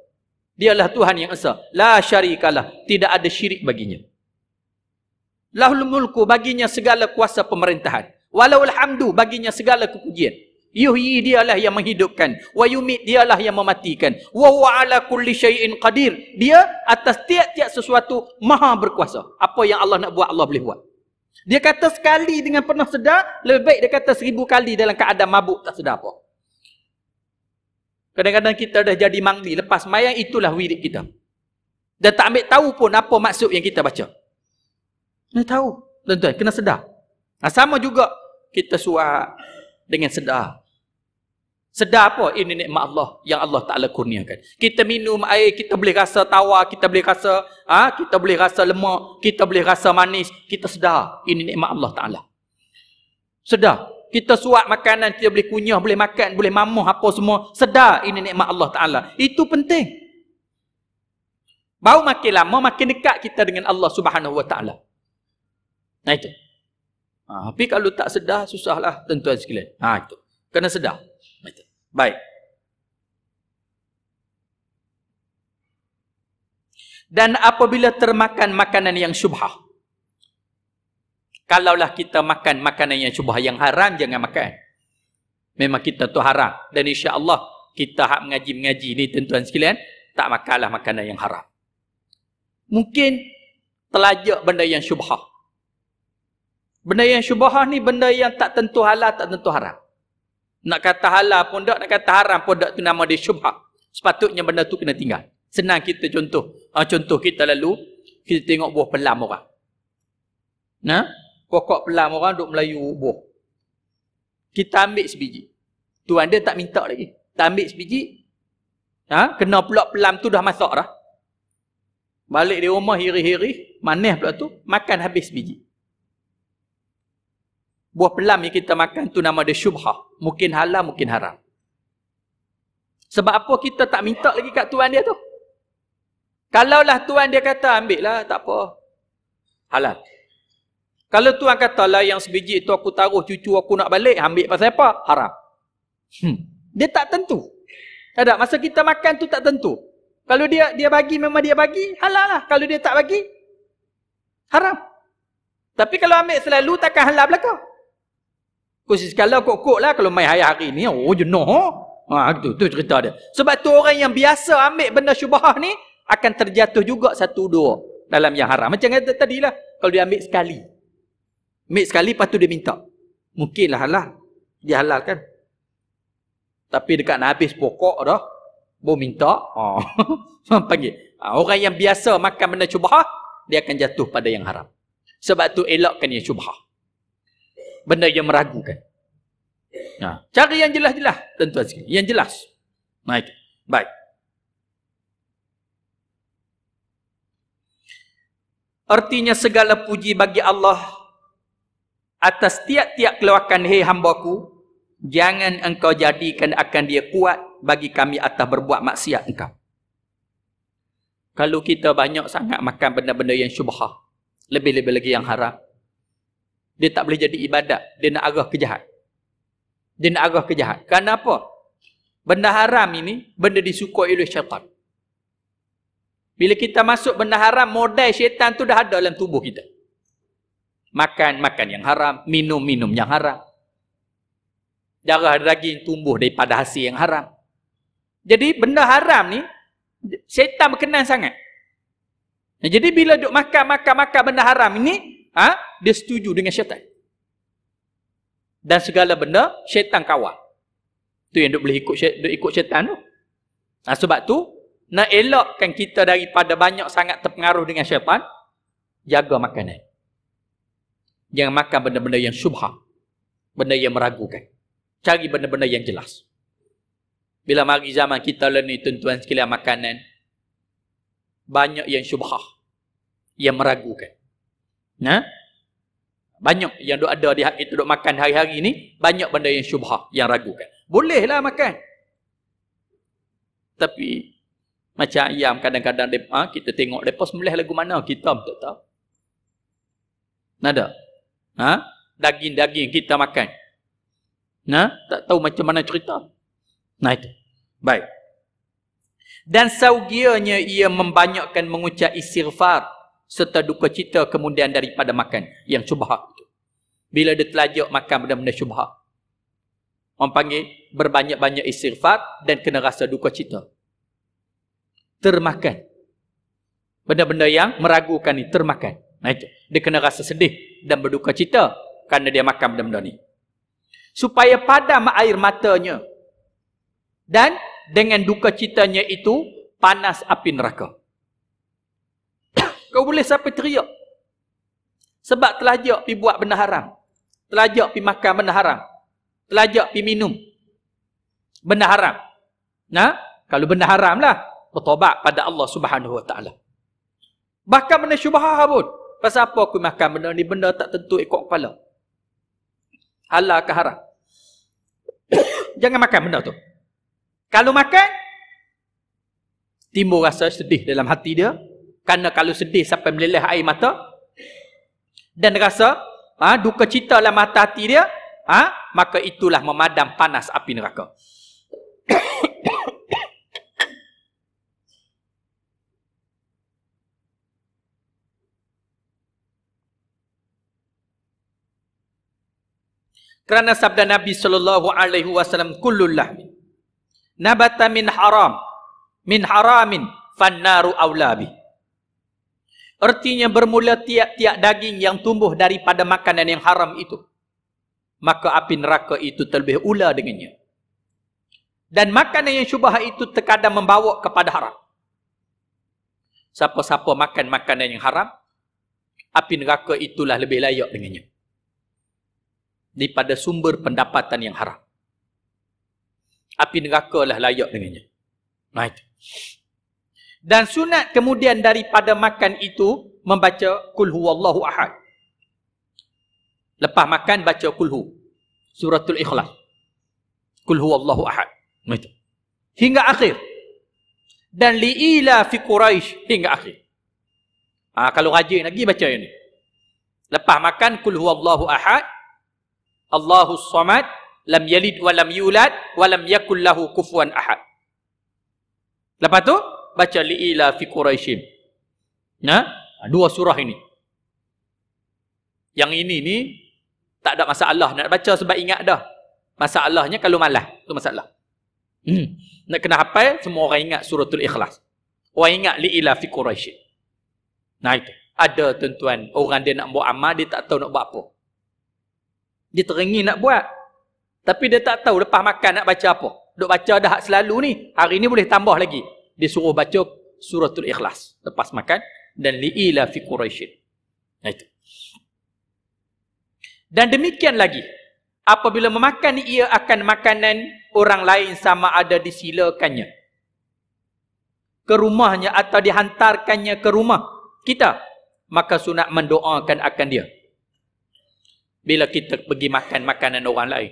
Dialah Tuhan yang esa. La syarikalah. Tidak ada syirik baginya. Lahul mulku baginya segala kuasa pemerintahan. Walau alhamdu baginya segala kepujian. Yuhyi dialah yang menghidupkan. Wa yumit dialah yang mematikan. Wa huwa ala kulli syai'in qadir. Dia atas tiap-tiap sesuatu maha berkuasa. Apa yang Allah nak buat, Allah boleh buat. Dia kata sekali dengan penuh sedar, lebih baik dia kata seribu kali dalam keadaan mabuk tak sedar apa. Kadang-kadang kita dah jadi mangli. Lepas mayang itulah wirid kita. Dan tak ambil tahu pun apa maksud yang kita baca. Kena tahu. Tuan-tuan, kena sedar. Nah, sama juga kita suat dengan sedar. Sedar apa? Ini nikmat Allah yang Allah Ta'ala kurniakan. Kita minum air, kita boleh rasa tawa, kita boleh rasa ha? kita boleh rasa lemak, kita boleh rasa manis. Kita sedar. Ini nikmat Allah Ta'ala. Sedar. Kita suap makanan, kita boleh kunyah, boleh makan, boleh mamuh apa semua. Sedar ini nikmat Allah Ta'ala. Itu penting. Bau makin lama, makin dekat kita dengan Allah Subhanahu Wa Ta'ala. Nah itu. Ha, tapi kalau tak sedar, susahlah tentuan sekalian. Ha, itu. Kena sedar. Itu. Baik. Dan apabila termakan makanan yang syubhah. Kalaulah kita makan makanan yang syubhat yang haram jangan makan. Memang kita tu haram dan insya-Allah kita hak mengaji-mengaji ni tuan-tuan sekalian tak makanlah makanan yang haram. Mungkin telajak benda yang syubhat. Benda yang syubhat ni benda yang tak tentu halal tak tentu haram. Nak kata halal pun tak, nak kata haram pun tak tu nama dia syubhat. Sepatutnya benda tu kena tinggal. Senang kita contoh. Ha, contoh kita lalu, kita tengok buah pelam orang. Nah, pokok pelam orang duk Melayu rubuh. Kita ambil sebiji. Tuan dia tak minta lagi. Kita ambil sebiji. Ha? Kena pula pelam tu dah masak dah. Balik di rumah hiri-hiri. Manis pula tu. Makan habis sebiji. Buah pelam yang kita makan tu nama dia syubhah. Mungkin halal, mungkin haram. Sebab apa kita tak minta lagi kat tuan dia tu? Kalaulah tuan dia kata ambillah tak apa. Halal. Kalau tuan kata lah yang sebiji tu aku taruh cucu aku nak balik, ambil pasal apa? Haram. Hmm. Dia tak tentu. Tak ada. Masa kita makan tu tak tentu. Kalau dia dia bagi memang dia bagi, halal lah. Kalau dia tak bagi, haram. Tapi kalau ambil selalu takkan halal belakang. Kursi sekala kok-kok lah kalau main hari-hari ni. Oh, jenuh. Oh. Ha, itu, itu cerita dia. Sebab tu orang yang biasa ambil benda syubah ni akan terjatuh juga satu dua dalam yang haram. Macam kata tadi lah. Kalau dia ambil sekali. Mate sekali lepas tu dia minta. mungkin lah halal. Dia halal kan? Tapi dekat nak habis pokok dah. Bawa minta. Oh. panggil. Ha, orang yang biasa makan benda cubah. Dia akan jatuh pada yang haram. Sebab tu elakkan yang cubah. Benda yang meragukan. Ha. Cari yang jelas-jelas. Tentu saja. Yang jelas. Baik. Baik. Artinya segala puji bagi Allah atas tiap-tiap keluarkan hei hambaku jangan engkau jadikan akan dia kuat bagi kami atas berbuat maksiat engkau kalau kita banyak sangat makan benda-benda yang syubhah lebih-lebih lagi yang haram dia tak boleh jadi ibadat dia nak arah kejahat dia nak arah kejahat kenapa benda haram ini benda disukai oleh syaitan bila kita masuk benda haram modal syaitan tu dah ada dalam tubuh kita makan makan yang haram, minum minum yang haram. Darah daging tumbuh daripada hasil yang haram. Jadi benda haram ni syaitan berkenan sangat. jadi bila duk makan makan makan benda haram ini, ha, dia setuju dengan syaitan. Dan segala benda syaitan kawal. Tu yang duk boleh ikut syaitan, duk ikut syaitan tu. Nah, sebab tu nak elakkan kita daripada banyak sangat terpengaruh dengan syaitan, jaga makanan. Jangan makan benda-benda yang subha, Benda yang meragukan. Cari benda-benda yang jelas. Bila mari zaman kita lah ni tuan-tuan sekalian makanan. Banyak yang subha, Yang meragukan. Nah, Banyak yang duk ada di hak kita makan hari-hari ini Banyak benda yang subha, Yang ragukan. Bolehlah makan. Tapi macam ayam kadang-kadang ha, kita tengok mereka semula lagu mana kita tak tahu. Nada. Ha? daging-daging ha? kita makan. ha? tak tahu macam mana cerita. Nah itu. Baik. Dan saugianya ia membanyakkan mengucap istighfar serta duka cita kemudian daripada makan yang syubhat itu. Bila dia telajak makan benda-benda syubhat. Orang panggil berbanyak-banyak istighfar dan kena rasa duka cita. Termakan. Benda-benda yang meragukan ini termakan. Nah itu. Dia kena rasa sedih dan berduka cita kerana dia makan benda-benda ni. Supaya padam air matanya. Dan dengan duka citanya itu, panas api neraka. Kau boleh sampai teriak. Sebab telajak pergi buat benda haram. Telajak pergi makan benda haram. Telajak pergi minum. Benda haram. Nah, kalau benda haram lah, bertobat pada Allah Subhanahu Wa Taala. Bahkan benda syubhah pun, Pasal apa aku makan benda ni? Benda tak tentu ikut kepala. Halal ke haram? Jangan makan benda tu. Kalau makan, timbul rasa sedih dalam hati dia. Kerana kalau sedih sampai meleleh air mata. Dan rasa ha, duka cita dalam mata hati dia. Ha, maka itulah memadam panas api neraka. Kerana sabda Nabi sallallahu alaihi wasallam kullul lahmi nabata min haram min haramin fan naru aula Artinya bermula tiap-tiap daging yang tumbuh daripada makanan yang haram itu maka api neraka itu terlebih ula dengannya. Dan makanan yang syubah itu terkadang membawa kepada haram. Siapa-siapa makan makanan yang haram, api neraka itulah lebih layak dengannya daripada sumber pendapatan yang haram. Api neraka lah layak dengannya. Nah itu. Dan sunat kemudian daripada makan itu membaca kul huwallahu ahad. Lepas makan baca kul hu. Suratul ikhlas. Kul huwallahu ahad. Nah itu. Hingga akhir. Dan li'ila fi Quraisy hingga akhir. Ha, kalau rajin lagi baca yang ni. Lepas makan kul huwallahu ahad Allahu Samad lam yalid wa lam yulad wa lam yakul lahu kufuwan ahad. Lepas tu baca li ila fi Quraisy. Nah, ya? ha? dua surah ini. Yang ini ni tak ada masalah nak baca sebab ingat dah. Masalahnya kalau malas, tu masalah. Hmm. Nak kena hafal semua orang ingat suratul ikhlas. Orang ingat li ila fi Quraisy. Nah itu. Ada tuan-tuan, orang dia nak buat amal, dia tak tahu nak buat apa. Dia teringin nak buat. Tapi dia tak tahu lepas makan nak baca apa. Duk baca dah hak selalu ni. Hari ni boleh tambah lagi. Dia suruh baca suratul ikhlas. Lepas makan. Dan li'ila fi quraishin. Nah itu. Dan demikian lagi. Apabila memakan ia akan makanan orang lain sama ada disilakannya. Ke rumahnya atau dihantarkannya ke rumah kita. Maka sunat mendoakan akan dia bila kita pergi makan makanan orang lain.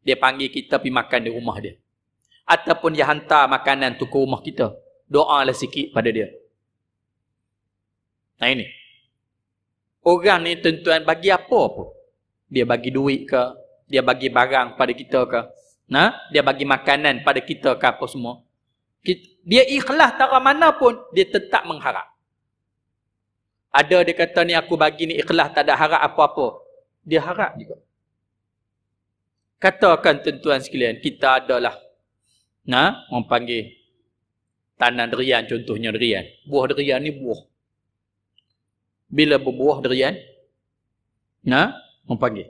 Dia panggil kita pergi makan di rumah dia. Ataupun dia hantar makanan tu ke rumah kita. Doalah sikit pada dia. Nah ini. Orang ni tentuan bagi apa pun. Dia bagi duit ke? Dia bagi barang pada kita ke? Nah, dia bagi makanan pada kita ke apa semua? Dia ikhlas tak mana pun, dia tetap mengharap. Ada dia kata ni aku bagi ni ikhlas tak ada harap apa-apa dia harap juga. Katakan tentuan sekalian, kita adalah nah, orang panggil tanah derian contohnya derian. Buah derian ni buah. Bila berbuah derian, nah, orang panggil.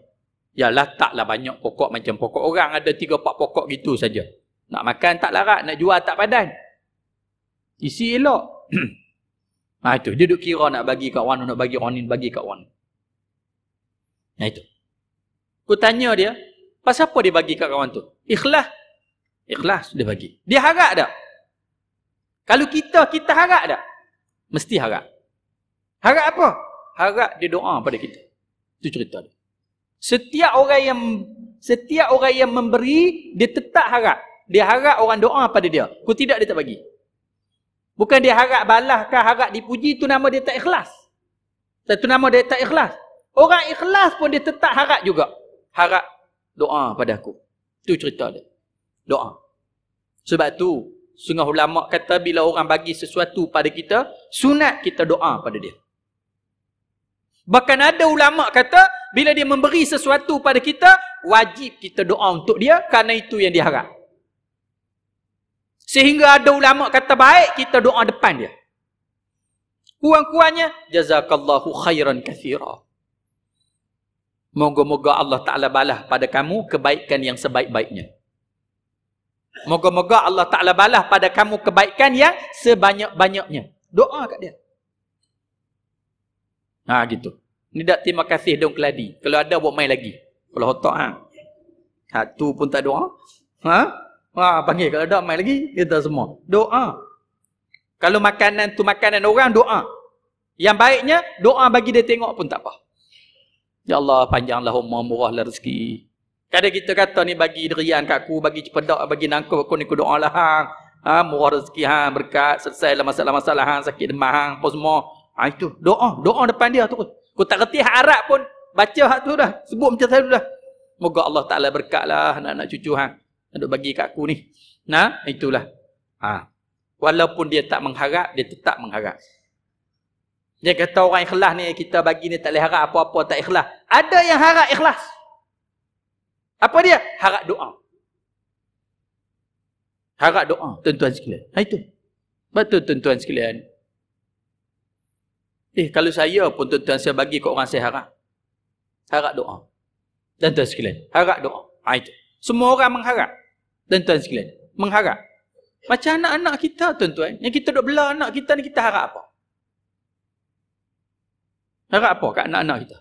Yalah taklah banyak pokok macam pokok orang ada tiga 4 pokok gitu saja. Nak makan tak larat, nak jual tak padan. Isi elok. Ha nah, itu dia duk kira nak bagi kat orang nak bagi orang ni bagi kat orang ni. Nah itu. Aku tanya dia, pasal apa dia bagi kat kawan tu? Ikhlas. Ikhlas dia bagi. Dia harap tak? Kalau kita, kita harap tak? Mesti harap. Harap apa? Harap dia doa pada kita. Itu cerita dia. Setiap orang yang setiap orang yang memberi, dia tetap harap. Dia harap orang doa pada dia. Kalau tidak, dia tak bagi. Bukan dia harap balas ke harap dipuji, itu nama dia tak ikhlas. Satu nama dia tak ikhlas. Orang ikhlas pun dia tetap harap juga. Harap doa pada aku. Itu cerita dia. Doa. Sebab tu, sungguh ulama kata bila orang bagi sesuatu pada kita, sunat kita doa pada dia. Bahkan ada ulama kata, bila dia memberi sesuatu pada kita, wajib kita doa untuk dia kerana itu yang diharap. Sehingga ada ulama kata baik, kita doa depan dia. Kurang-kurangnya, jazakallahu khairan kathirah. Moga-moga Allah Ta'ala balah pada kamu kebaikan yang sebaik-baiknya. Moga-moga Allah Ta'ala balah pada kamu kebaikan yang sebanyak-banyaknya. Doa kat dia. Ha gitu. Ini dak terima kasih dong keladi. Kalau ada buat main lagi. Kalau otak ah. Ha tu pun tak doa. Ha? Ha panggil kalau ada main lagi kita semua. Doa. Kalau makanan tu makanan orang doa. Yang baiknya doa bagi dia tengok pun tak apa. Ya Allah panjanglah umur murahlah rezeki. Kadang kita kata ni bagi derian kat aku, bagi cepedak, bagi nangkup aku ni aku doa lah. Ha. ha, murah rezeki, ha, berkat, selesai lah masalah-masalah, ha, sakit demam, ha, apa semua. Ha, itu doa, doa depan dia tu. Aku tak kerti hak Arab pun, baca hak tu dah, sebut macam tu dah. Moga Allah Ta'ala berkat lah anak-anak cucu, ha. Nak bagi kat aku ni. Nah, itulah. Ha. Walaupun dia tak mengharap, dia tetap mengharap. Dia kata orang ikhlas ni kita bagi ni tak boleh harap apa-apa tak ikhlas. Ada yang harap ikhlas. Apa dia? Harap doa. Harap doa tuan-tuan sekalian. Ha itu. Betul tuan-tuan sekalian. Eh kalau saya pun tuan-tuan saya bagi kat orang saya harap. Harap doa. Dan tuan sekalian, harap doa. Ha itu. Semua orang mengharap. Dan tuan sekalian, mengharap. Macam anak-anak kita tuan-tuan, yang kita duk bela anak kita ni kita harap apa? Harap apa kat anak-anak kita?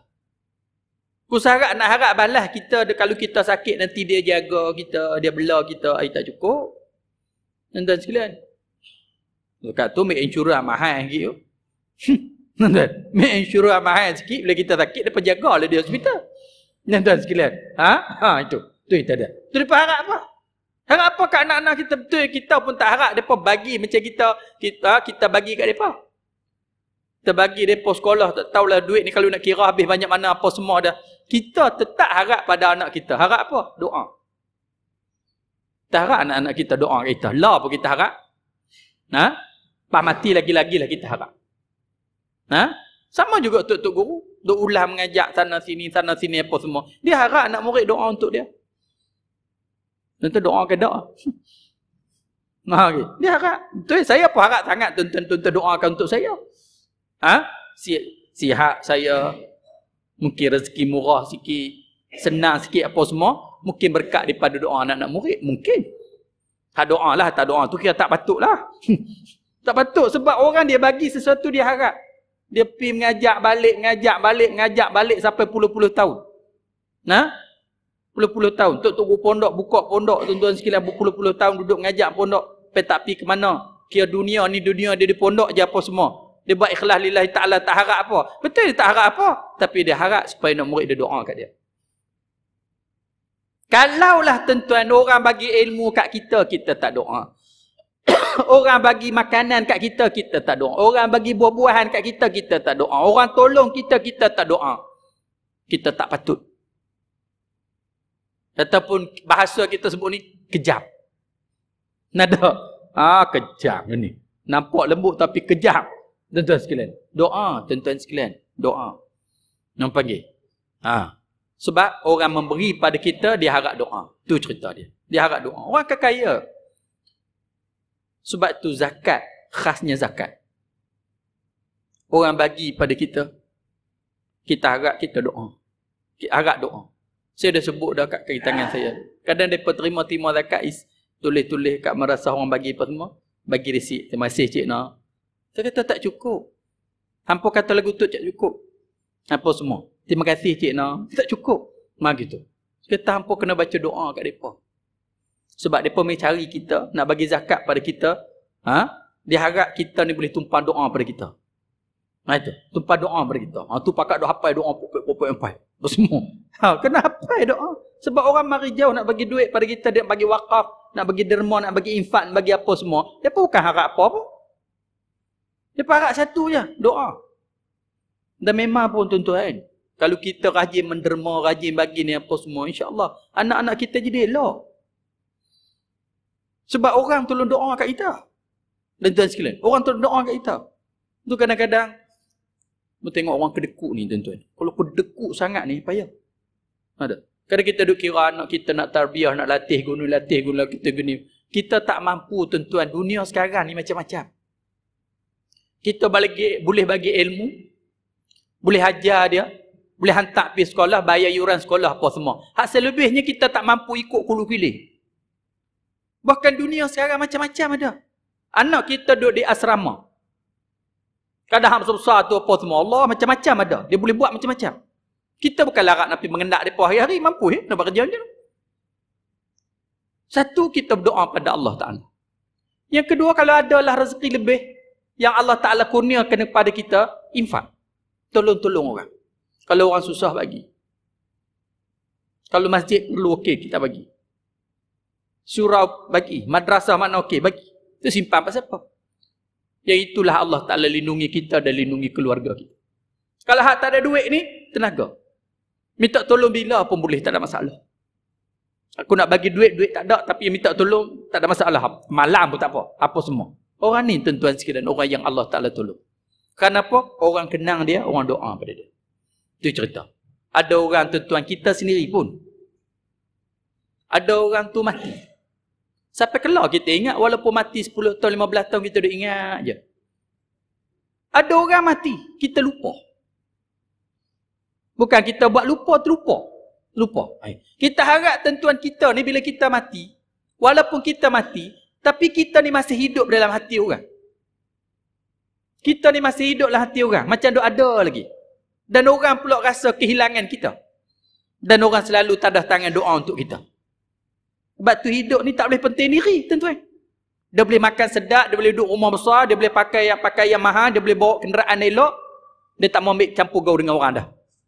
Kusarap nak harap balas kita kalau kita sakit nanti dia jaga kita, dia bela kita, ai tak cukup. Tuan-tuan sekalian. Dekat tu make insurans mahal sikit tu. Tuan-tuan, make insurans mahal sikit bila kita sakit dia jaga lah dia hospital. Tuan-tuan sekalian. Ha? Ha itu. Tu kita ada. Tu depa harap apa? Harap apa kat anak-anak kita betul kita pun tak harap depa bagi macam kita kita kita bagi kat depa terbagi depa sekolah tak tahulah duit ni kalau nak kira habis banyak mana apa semua dah kita tetap harap pada anak kita harap apa doa kita harap anak-anak kita doa kita lah apa kita harap nah ha? pas mati lagi-lagi lah kita harap nah ha? sama juga tok tok guru dok ulah mengajak sana sini sana sini apa semua dia harap anak murid doa untuk dia tentu doa ke doa Nah, ha, okay. dia harap. Tuh, saya pun harap sangat tuan-tuan doakan untuk saya ha? sihat, sihat saya mungkin rezeki murah sikit senang sikit apa semua mungkin berkat daripada doa anak-anak murid mungkin tak doa lah tak doa tu kira tak patut lah tak patut sebab orang dia bagi sesuatu dia harap dia pergi mengajak balik mengajak balik mengajak balik sampai puluh-puluh tahun nah ha? puluh-puluh tahun tok tunggu pondok buka pondok tuan-tuan sekalian puluh-puluh tahun duduk mengajak pondok tapi tak ke mana kira dunia ni dunia dia di pondok je apa semua dia buat ikhlas lillahi ta'ala tak harap apa. Betul dia tak harap apa. Tapi dia harap supaya nak murid dia doa kat dia. Kalaulah tentuan orang bagi ilmu kat kita, kita tak doa. orang bagi makanan kat kita, kita tak doa. Orang bagi buah-buahan kat kita, kita tak doa. Orang tolong kita, kita tak doa. Kita tak patut. Ataupun bahasa kita sebut ni, kejam. Nada. Ah, kejam ni. Nampak lembut tapi kejam tuan-tuan sekalian. Doa, tuan-tuan sekalian. Doa. Nampak panggil. Ha. Sebab orang memberi pada kita, dia harap doa. Tu cerita dia. Dia harap doa. Orang akan kaya. Sebab tu zakat, khasnya zakat. Orang bagi pada kita, kita harap kita doa. Kita harap doa. Saya dah sebut dah kat kaki tangan saya. Kadang mereka terima-terima zakat, tulis-tulis kat merasa orang bagi apa semua. Bagi resip. Terima kasih cik nak. Saya kata tak cukup. Hampa kata lagu tu tak cukup. Apa semua. Terima kasih cik no. Tak cukup. Mak gitu. Saya kata hampa kena baca doa kat depa. Sebab depa mai cari kita nak bagi zakat pada kita. Ha? Diharap kita ni boleh tumpah doa pada kita. Nah ha, itu, tumpah doa pada kita. Ha tu pakak dok hafal doa pokok-pokok apa? Semua. Ha kena hafal doa. Sebab orang mari jauh nak bagi duit pada kita, dia nak bagi wakaf, nak bagi derma, nak bagi infak, nak bagi apa semua. Dia pun bukan harap apa pun. Dia parak satu je, doa. Dan memang pun tuan-tuan, kan, kalau kita rajin menderma, rajin bagi ni apa semua, insyaAllah, anak-anak kita jadi elok. Sebab orang tolong doa kat kita. Dan tuan sekalian, orang tolong doa kat kita. Itu kadang-kadang, kita tengok orang kedekuk ni tuan-tuan. Kalau kedekuk sangat ni, payah. Ada. Ha, Kadang kita duk kira anak kita nak tarbiah, nak latih guna, latih guna, kita guna. Kita tak mampu tuan-tuan, dunia sekarang ni macam-macam kita bagi, boleh bagi ilmu, boleh hajar dia, boleh hantar pergi sekolah, bayar yuran sekolah apa semua. Hak selebihnya kita tak mampu ikut kulu pilih. Bahkan dunia sekarang macam-macam ada. Anak kita duduk di asrama. Kadang-kadang besar-besar tu apa semua. Allah macam-macam ada. Dia boleh buat macam-macam. Kita bukan larat nak pergi mengendak dia pun hari-hari. Mampu eh? Nak bekerja macam Satu, kita berdoa pada Allah Ta'ala. Yang kedua, kalau ada lah rezeki lebih, yang Allah Ta'ala kurniakan kepada kita, infak. Tolong-tolong orang. Kalau orang susah, bagi. Kalau masjid perlu, okey, kita bagi. Surau, bagi. Madrasah mana, okey, bagi. Itu simpan pasal apa? Yang itulah Allah Ta'ala lindungi kita dan lindungi keluarga kita. Kalau hak tak ada duit ni, tenaga. Minta tolong bila pun boleh, tak ada masalah. Aku nak bagi duit, duit tak ada. Tapi minta tolong, tak ada masalah. Malam pun tak apa. Apa semua. Orang ni tuan-tuan sekalian, orang yang Allah Ta'ala tolong. Kenapa? Orang kenang dia, orang doa pada dia. Itu cerita. Ada orang tuan-tuan kita sendiri pun. Ada orang tu mati. Sampai kelak kita ingat, walaupun mati 10 tahun, 15 tahun, kita dah ingat je. Ada orang mati, kita lupa. Bukan kita buat lupa, terlupa. Lupa. Kita harap tuan-tuan kita ni bila kita mati, walaupun kita mati, tapi kita ni masih hidup dalam hati orang. Kita ni masih hidup dalam hati orang. Macam duk ada lagi. Dan orang pula rasa kehilangan kita. Dan orang selalu tadah tangan doa untuk kita. Sebab tu hidup ni tak boleh penting diri tuan-tuan. Dia boleh makan sedap, dia boleh duduk rumah besar, dia boleh pakai yang pakai yang mahal, dia boleh bawa kenderaan elok. Dia tak mau ambil campur gaul dengan orang dah.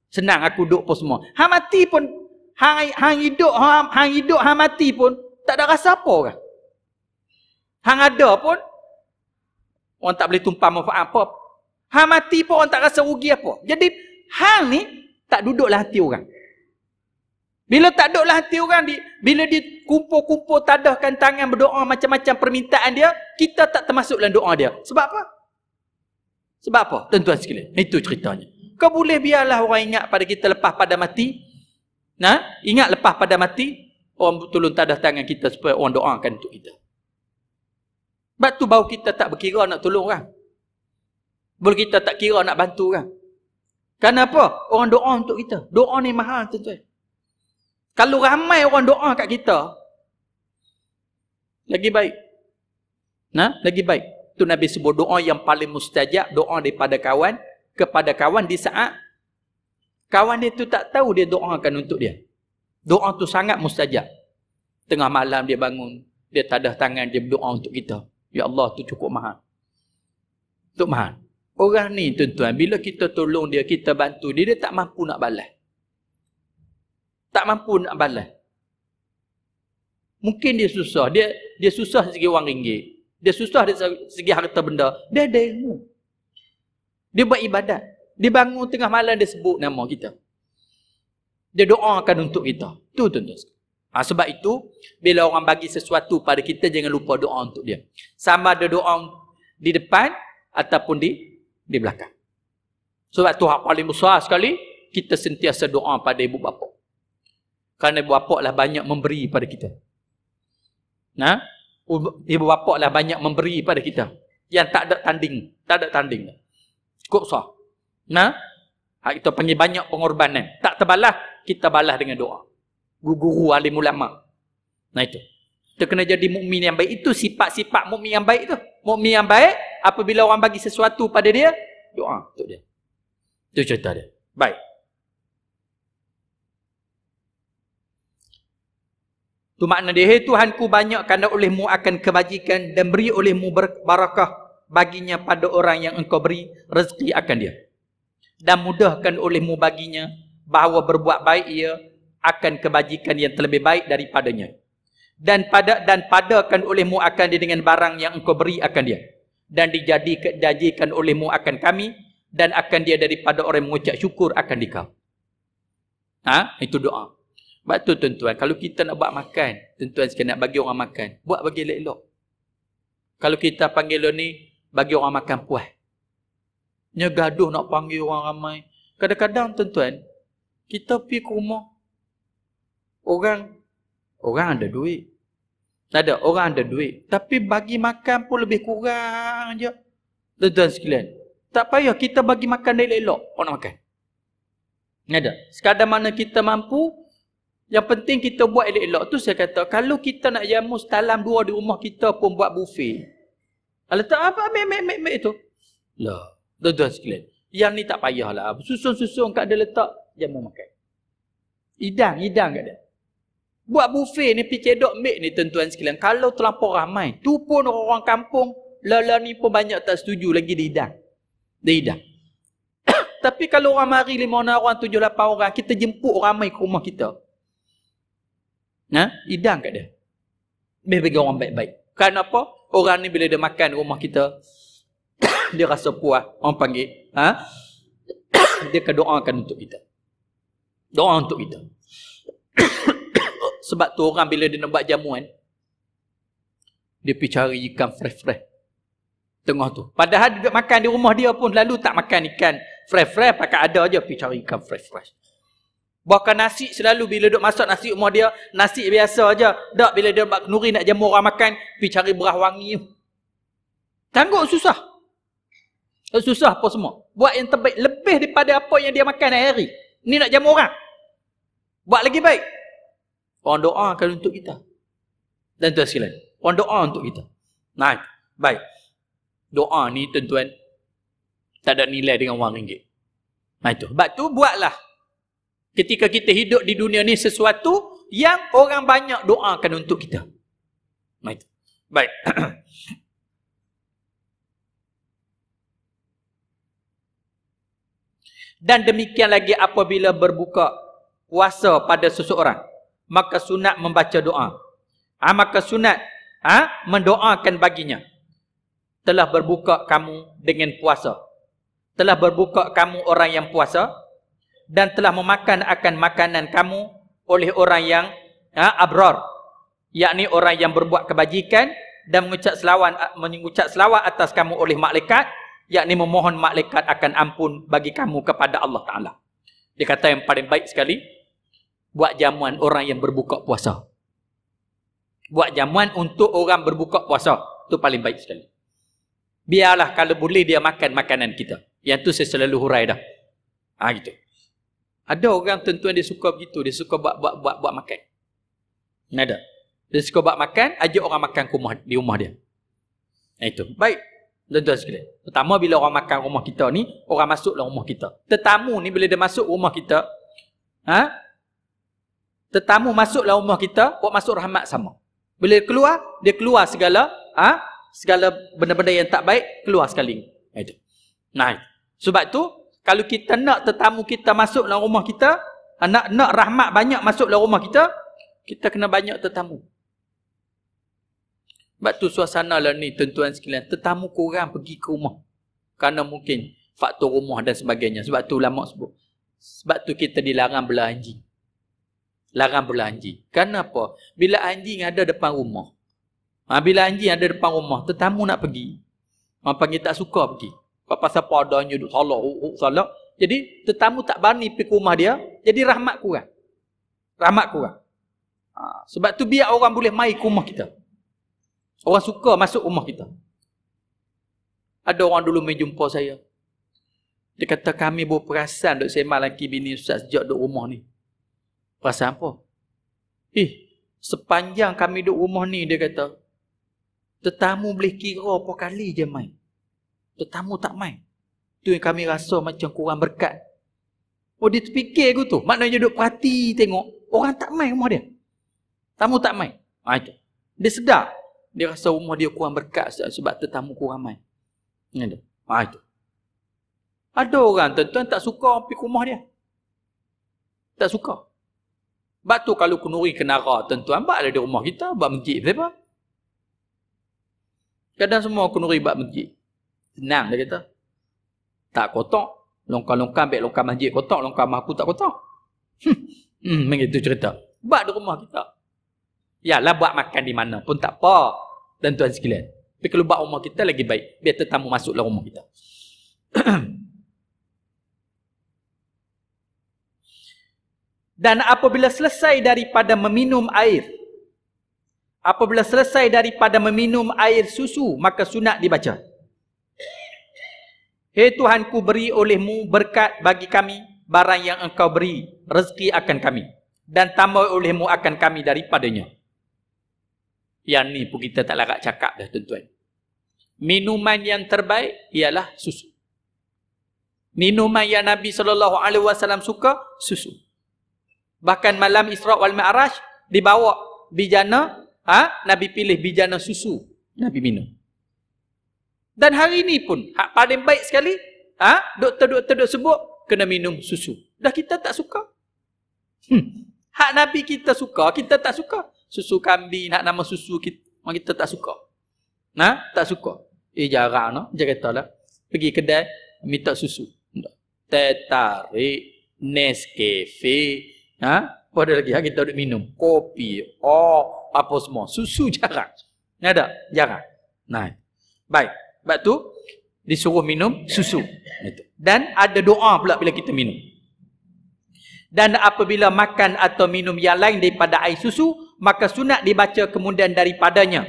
Senang aku duduk pun semua. Hang mati pun, hang, hang hidup, hang, hang hidup, hang mati pun, tak ada rasa apa kah? Hang ada pun orang tak boleh tumpah manfaat apa. Hang mati pun orang tak rasa rugi apa. Jadi hal ni tak duduklah hati orang. Bila tak duduklah hati orang, bila dia kumpul-kumpul tadahkan tangan berdoa macam-macam permintaan dia, kita tak termasuk dalam doa dia. Sebab apa? Sebab apa? Tuan-tuan sekalian. Itu ceritanya. Kau boleh biarlah orang ingat pada kita lepas pada mati. Nah, ingat lepas pada mati, orang tolong tadah tangan kita supaya orang doakan untuk kita. Sebab tu baru kita tak berkira nak tolong orang. Baru kita tak kira nak bantu orang. Kenapa? Orang doa untuk kita. Doa ni mahal tuan-tuan. Kalau ramai orang doa kat kita, lagi baik. Nah, lagi baik. Tu Nabi sebut doa yang paling mustajab, doa daripada kawan kepada kawan di saat kawan dia tu tak tahu dia doakan untuk dia. Doa tu sangat mustajab. Tengah malam dia bangun, dia tadah tangan, dia berdoa untuk kita. Ya Allah tu cukup mahal. Cukup mahal. Orang ni tuan-tuan, bila kita tolong dia, kita bantu dia, dia tak mampu nak balas. Tak mampu nak balas. Mungkin dia susah. Dia dia susah segi wang ringgit. Dia susah dari segi harta benda. Dia ada ilmu. Dia buat ibadat. Dia bangun tengah malam, dia sebut nama kita. Dia doakan untuk kita. Itu tuan-tuan. Ha, sebab itu, bila orang bagi sesuatu pada kita, jangan lupa doa untuk dia. Sama ada doa di depan ataupun di di belakang. Sebab itu hak paling besar sekali, kita sentiasa doa pada ibu bapa. Kerana ibu bapa lah banyak memberi pada kita. Nah, ha? ibu bapa lah banyak memberi pada kita. Yang tak ada tanding. Tak ada tanding. Cukup sah. Nah, ha? kita panggil banyak pengorbanan. Tak terbalas, kita balas dengan doa guru-guru alim ulama. Nah itu. Kita kena jadi mukmin yang baik. Itu sifat-sifat mukmin yang baik tu. Mukmin yang baik apabila orang bagi sesuatu pada dia, doa untuk dia. Itu cerita dia. Baik. Tu makna dia, hey, Tuhanku banyakkan olehmu akan kebajikan dan beri olehmu barakah baginya pada orang yang engkau beri rezeki akan dia. Dan mudahkan olehmu baginya bahawa berbuat baik ia akan kebajikan yang terlebih baik daripadanya dan pada dan padakan olehmu akan dia dengan barang yang engkau beri akan dia dan dijadikan dajikan olehmu akan kami dan akan dia daripada orang yang mengucap syukur akan dikau ha itu doa sebab tu tuan-tuan kalau kita nak buat makan tuan-tuan sekalian nak bagi orang makan buat bagi elok-elok kalau kita panggil lo ni bagi orang makan puas nya gaduh nak panggil orang ramai kadang-kadang tuan-tuan kita pergi ke rumah Orang orang ada duit. Tak ada orang ada duit. Tapi bagi makan pun lebih kurang je. Tuan-tuan sekalian. Tak payah kita bagi makan dah elok-elok. Orang nak makan. Ni ada. Sekadar mana kita mampu. Yang penting kita buat elok-elok tu saya kata. Kalau kita nak jamu setalam dua di rumah kita pun buat buffet. Kalau tak apa me me me me itu. Lah. Tuan-tuan sekalian. Yang ni tak payahlah. Susun-susun kat dia letak. Jamu makan. Hidang, hidang kat dia. Buat buffet ni fikir dok mik ni tuan-tuan sekalian. Kalau terlampau ramai, tu pun orang-orang kampung lala ni pun banyak tak setuju lagi dia hidang. Dia hidang. Tapi kalau orang mari lima orang, orang tujuh lapan orang, kita jemput ramai ke rumah kita. Ha? Hidang kat dia. Lebih bagi orang baik-baik. Kenapa? Orang ni bila dia makan rumah kita, dia rasa puas. Orang panggil. Ha? dia akan doakan untuk kita. Doa untuk kita. Sebab tu orang bila dia nak buat jamuan Dia pergi cari ikan fresh-fresh Tengah tu Padahal duduk makan di rumah dia pun Lalu tak makan ikan fresh-fresh Pakai ada je pergi cari ikan fresh-fresh Bahkan nasi selalu bila duduk masak nasi rumah dia Nasi biasa aja Tak bila dia buat kenuri nak jamu orang makan Pergi cari berah wangi Tanggung susah eh, Susah apa semua Buat yang terbaik Lebih daripada apa yang dia makan hari Ni nak jamu orang Buat lagi baik Orang akan untuk kita. Dan tuan sekalian, orang doa untuk kita. Nah, baik. Doa ni tuan-tuan tak ada nilai dengan wang ringgit. Nah itu. Sebab tu buatlah. Ketika kita hidup di dunia ni sesuatu yang orang banyak doakan untuk kita. Nah itu. Baik. Dan demikian lagi apabila berbuka puasa pada seseorang maka sunat membaca doa. Ha, maka sunat ha, mendoakan baginya. Telah berbuka kamu dengan puasa. Telah berbuka kamu orang yang puasa. Dan telah memakan akan makanan kamu oleh orang yang ha, abrar. Yakni orang yang berbuat kebajikan dan mengucap selawat, mengucap selawat atas kamu oleh malaikat. Yakni memohon malaikat akan ampun bagi kamu kepada Allah Ta'ala. Dia kata yang paling baik sekali buat jamuan orang yang berbuka puasa. Buat jamuan untuk orang berbuka puasa. Itu paling baik sekali. Biarlah kalau boleh dia makan makanan kita. Yang tu saya selalu hurai dah. Ha, gitu. Ada orang tentuan dia suka begitu. Dia suka buat buat buat, buat makan. Nada. Dia suka buat makan, ajak orang makan rumah, di rumah dia. Nah, ha, itu. Baik. Tentuan sekali. Pertama, bila orang makan rumah kita ni, orang masuklah rumah kita. Tetamu ni, bila dia masuk rumah kita, ha? tetamu masuklah rumah kita, buat masuk rahmat sama. Bila dia keluar, dia keluar segala ha? segala benda-benda yang tak baik, keluar sekali. Ha, itu. Nah, Sebab tu, kalau kita nak tetamu kita masuk dalam rumah kita, ha, nak, nak rahmat banyak masuk dalam rumah kita, kita kena banyak tetamu. Sebab tu suasana lah ni tentuan sekalian. Tetamu kurang pergi ke rumah. Kerana mungkin faktor rumah dan sebagainya. Sebab tu lama sebut. Sebab tu kita dilarang bela anjing larang pula anjing. Kenapa? Bila anjing ada depan rumah. Ha, bila anjing ada depan rumah, tetamu nak pergi. Ha, panggil tak suka pergi. Sebab pasal padanya duduk salak, uh, uh, salak. Jadi tetamu tak bani pergi rumah dia, jadi rahmat kurang. Rahmat kurang. Ha, sebab tu biar orang boleh mai ke rumah kita. Orang suka masuk rumah kita. Ada orang dulu main jumpa saya. Dia kata kami berperasan duk semal laki bini Ustaz sejak duk rumah ni. Pasal apa? Eh, sepanjang kami duduk rumah ni, dia kata, tetamu boleh kira apa kali je main. Tetamu tak main. Tu yang kami rasa macam kurang berkat. Oh, dia terfikir aku tu. Maknanya duduk perhati tengok, orang tak main rumah dia. Tetamu tak main. Ha, itu. Dia sedar. Dia rasa rumah dia kurang berkat sebab tetamu kurang main. Ini dia. Ha, itu. Ada orang tuan-tuan tak suka pergi rumah dia. Tak suka. Batu kalau kenuri kenara tuan-tuan, buat ada lah di rumah kita, buat masjid siapa? Kadang semua kenuri buat masjid. Senang dia kata. Tak kotak. Longkang-longkang, baik longkang masjid kotak, longkang mahku tak kotak. hmm, begitu hmm, cerita. Buat di rumah kita. Yalah buat makan di mana pun tak apa. Tuan-tuan sekalian. Tapi kalau buat rumah kita lagi baik. Biar tetamu masuklah rumah kita. Dan apabila selesai daripada meminum air, apabila selesai daripada meminum air susu, maka sunat dibaca. Hei Tuhanku beri olehmu berkat bagi kami, barang yang engkau beri, rezeki akan kami. Dan tambah olehmu akan kami daripadanya. Yang ni pun kita tak larat cakap dah tuan-tuan. Minuman yang terbaik ialah susu. Minuman yang Nabi SAW suka, susu. Bahkan malam Isra' wal Mi'raj dibawa bijana, ha? Nabi pilih bijana susu, Nabi minum. Dan hari ini pun, hak paling baik sekali, ha? doktor-doktor dok sebut, kena minum susu. Dah kita tak suka. Hmm. Hak Nabi kita suka, kita tak suka. Susu kambing, nak nama susu kita, orang kita tak suka. Ha? Tak suka. Eh jarang no? Dia kata lah. Pergi kedai, minta susu. Tetari Nescafe, Ha? Apa oh, ada lagi? Ha? Kita duduk minum. Kopi. Oh, apa semua. Susu jarang. Ini ada? Jarang. Nah. Baik. Sebab tu, disuruh minum susu. Dan ada doa pula bila kita minum. Dan apabila makan atau minum yang lain daripada air susu, maka sunat dibaca kemudian daripadanya.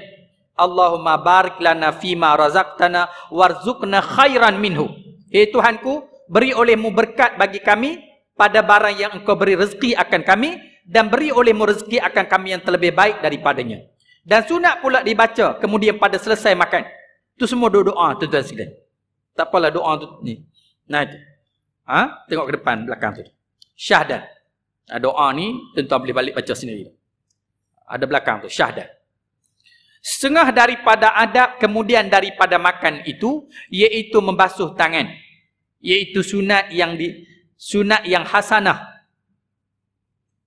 Allahumma barik lana fima razaqtana warzuqna khairan minhu. Hei Tuhanku, beri olehmu berkat bagi kami pada barang yang engkau beri rezeki akan kami dan beri olehmu rezeki akan kami yang terlebih baik daripadanya. Dan sunat pula dibaca kemudian pada selesai makan. tu semua doa-doa tuan-tuan sekalian. Tak apalah doa tu ni. Nah itu. Ha? Tengok ke depan belakang tu. Syahdan. Doa ni tentu tuan boleh balik baca sendiri. Ada belakang tu. syahadah Setengah daripada adab kemudian daripada makan itu iaitu membasuh tangan. Iaitu sunat yang di, sunat yang hasanah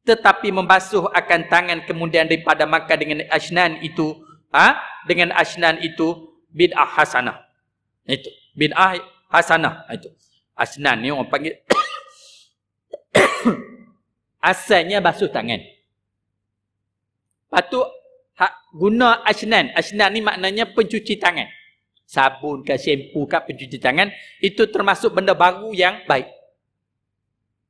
tetapi membasuh akan tangan kemudian daripada makan dengan asnan itu ha? dengan asnan itu bid'ah hasanah itu bid'ah hasanah ha, itu asnan ni orang panggil asalnya basuh tangan patu guna asnan asnan ni maknanya pencuci tangan sabun ke syampu ke pencuci tangan itu termasuk benda baru yang baik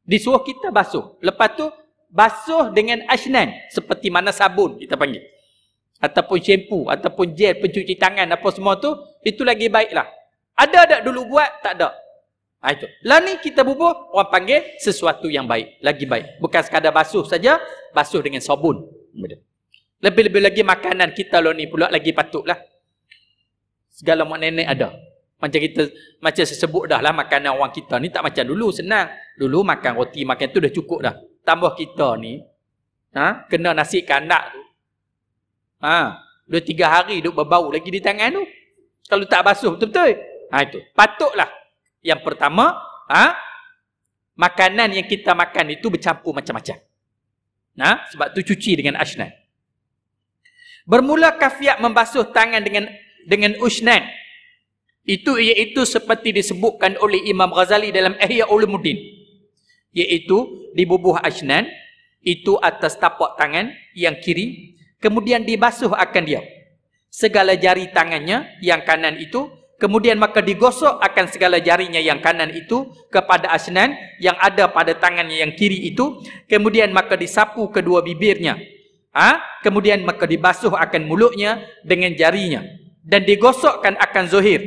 Disuruh kita basuh. Lepas tu, basuh dengan asnan. Seperti mana sabun kita panggil. Ataupun syampu, ataupun gel, pencuci tangan, apa semua tu. Itu lagi baiklah. Ada tak dulu buat? Tak ada. Ha, itu. Lah ni kita bubuh, orang panggil sesuatu yang baik. Lagi baik. Bukan sekadar basuh saja, basuh dengan sabun. Lebih-lebih lagi makanan kita lo lah ni pula lagi patutlah. Segala mak nenek ada. Macam kita, macam sesebut dah lah makanan orang kita ni tak macam dulu, senang. Dulu makan roti makan tu dah cukup dah. Tambah kita ni ha kena nasi kandak tu. Ha, dah tiga hari duk berbau lagi di tangan tu. Kalau tak basuh betul-betul. Ha itu. Patutlah. Yang pertama, ha makanan yang kita makan itu bercampur macam-macam. Nah, ha? sebab tu cuci dengan asnan. Bermula kafiat membasuh tangan dengan dengan usnan. Itu iaitu seperti disebutkan oleh Imam Ghazali dalam Ihya Ulumuddin iaitu di bubuh ajnan itu atas tapak tangan yang kiri kemudian dibasuh akan dia segala jari tangannya yang kanan itu kemudian maka digosok akan segala jarinya yang kanan itu kepada ajnan yang ada pada tangannya yang kiri itu kemudian maka disapu kedua bibirnya ha? kemudian maka dibasuh akan mulutnya dengan jarinya dan digosokkan akan zohir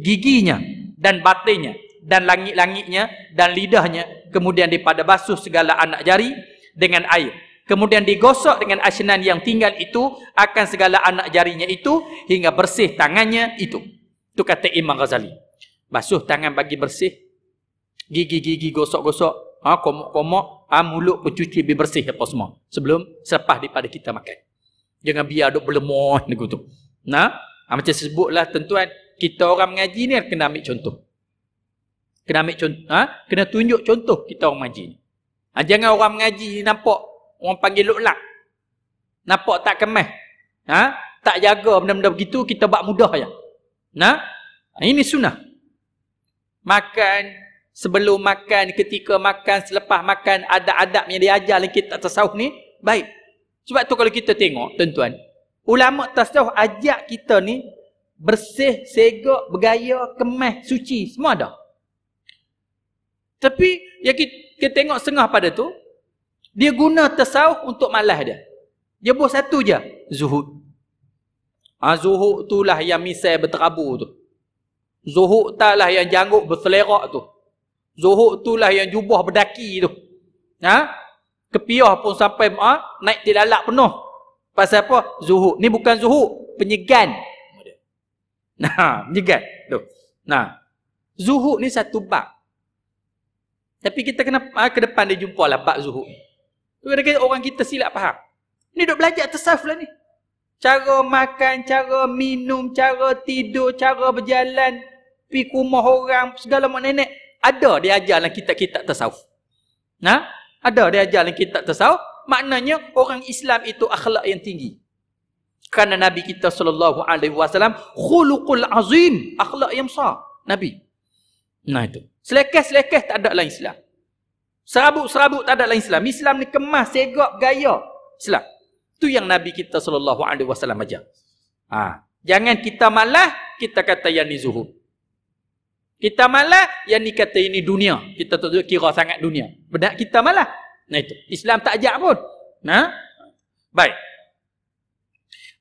giginya dan batinnya dan langit-langitnya dan lidahnya kemudian dipada basuh segala anak jari dengan air kemudian digosok dengan asinan yang tinggal itu akan segala anak jarinya itu hingga bersih tangannya itu itu kata Imam Ghazali basuh tangan bagi bersih gigi-gigi gosok-gosok ha, komok-komok ha, mulut pun lebih bersih apa semua sebelum selepas daripada kita makan jangan biar duk berlemah begitu nah ha, macam sebutlah tentuan kita orang mengaji ni kena ambil contoh kena ambil contoh ha? kena tunjuk contoh kita orang mengaji ha, jangan orang mengaji nampak orang panggil luklak nampak tak kemas ha? tak jaga benda-benda begitu kita buat mudah ya. nah ha? ini sunnah makan sebelum makan ketika makan selepas makan adab-adab yang diajar dalam kitab tasawuf ni baik sebab tu kalau kita tengok tuan-tuan ulama tasawuf ajak kita ni bersih segak bergaya kemas suci semua dah tapi yang kita, kita tengok setengah pada tu dia guna tasawuf untuk malas dia. Dia buat satu je, zuhud. Ha, zuhud tu lah yang misal berterabur tu. Zuhud tak lah yang janggut berselerak tu. Zuhud tu lah yang jubah berdaki tu. Ha? Kepiah pun sampai ha? naik tilalak penuh. Pasal apa? Zuhud. Ni bukan zuhud. Penyegan. Nah, penyegan. Tu. Nah. Zuhud ni satu bak. Tapi kita kena ha, ke depan dia jumpa lah bab zuhud. Kadang-kadang orang kita silap faham. Ni duk belajar tasawuf lah ni. Cara makan, cara minum, cara tidur, cara berjalan, pi kumah orang, segala mak nenek. Ada dia ajar dalam kitab-kitab tasawuf. Nah, ha? Ada dia ajar dalam kitab tasawuf. Maknanya orang Islam itu akhlak yang tinggi. Kerana Nabi kita Alaihi Wasallam, khuluqul azim, akhlak yang besar. Nabi. Nah itu. Selekeh-selekeh tak ada lain Islam. Serabut-serabut tak ada lain Islam. Islam ni kemas, segak, gaya. Islam. Tu yang Nabi kita sallallahu alaihi wasallam aja. Ha. Jangan kita malah, kita kata yang ni zuhud. Kita malah, yang ni kata ini dunia. Kita tu kira sangat dunia. Benar kita malah. Nah itu. Islam tak ajar pun. Nah. Baik.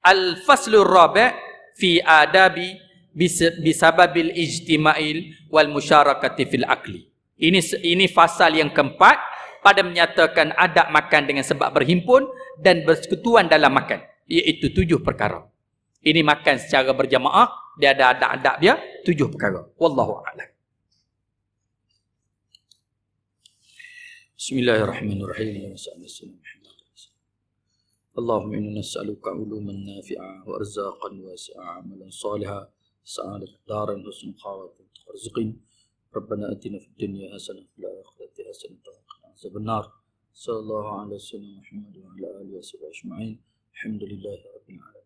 Al-faslu rabi' fi adabi bisababil ijtima'il wal musyarakati fil akli. Ini ini fasal yang keempat pada menyatakan adab makan dengan sebab berhimpun dan bersekutuan dalam makan iaitu tujuh perkara. Ini makan secara berjamaah dia ada adab-adab dia tujuh perkara. Wallahu a'lam. Bismillahirrahmanirrahim. Allahumma inna nas'aluka uluman nafi'a wa arzaqan wasi'a amalan salihah سعادة دارا الحسن خاوات ترزقين ربنا أتنا في الدنيا حسنة في الآخرة حسنة وقنا عذاب النار صلى الله على سيدنا محمد وعلى آله وصحبه أجمعين الحمد لله رب العالمين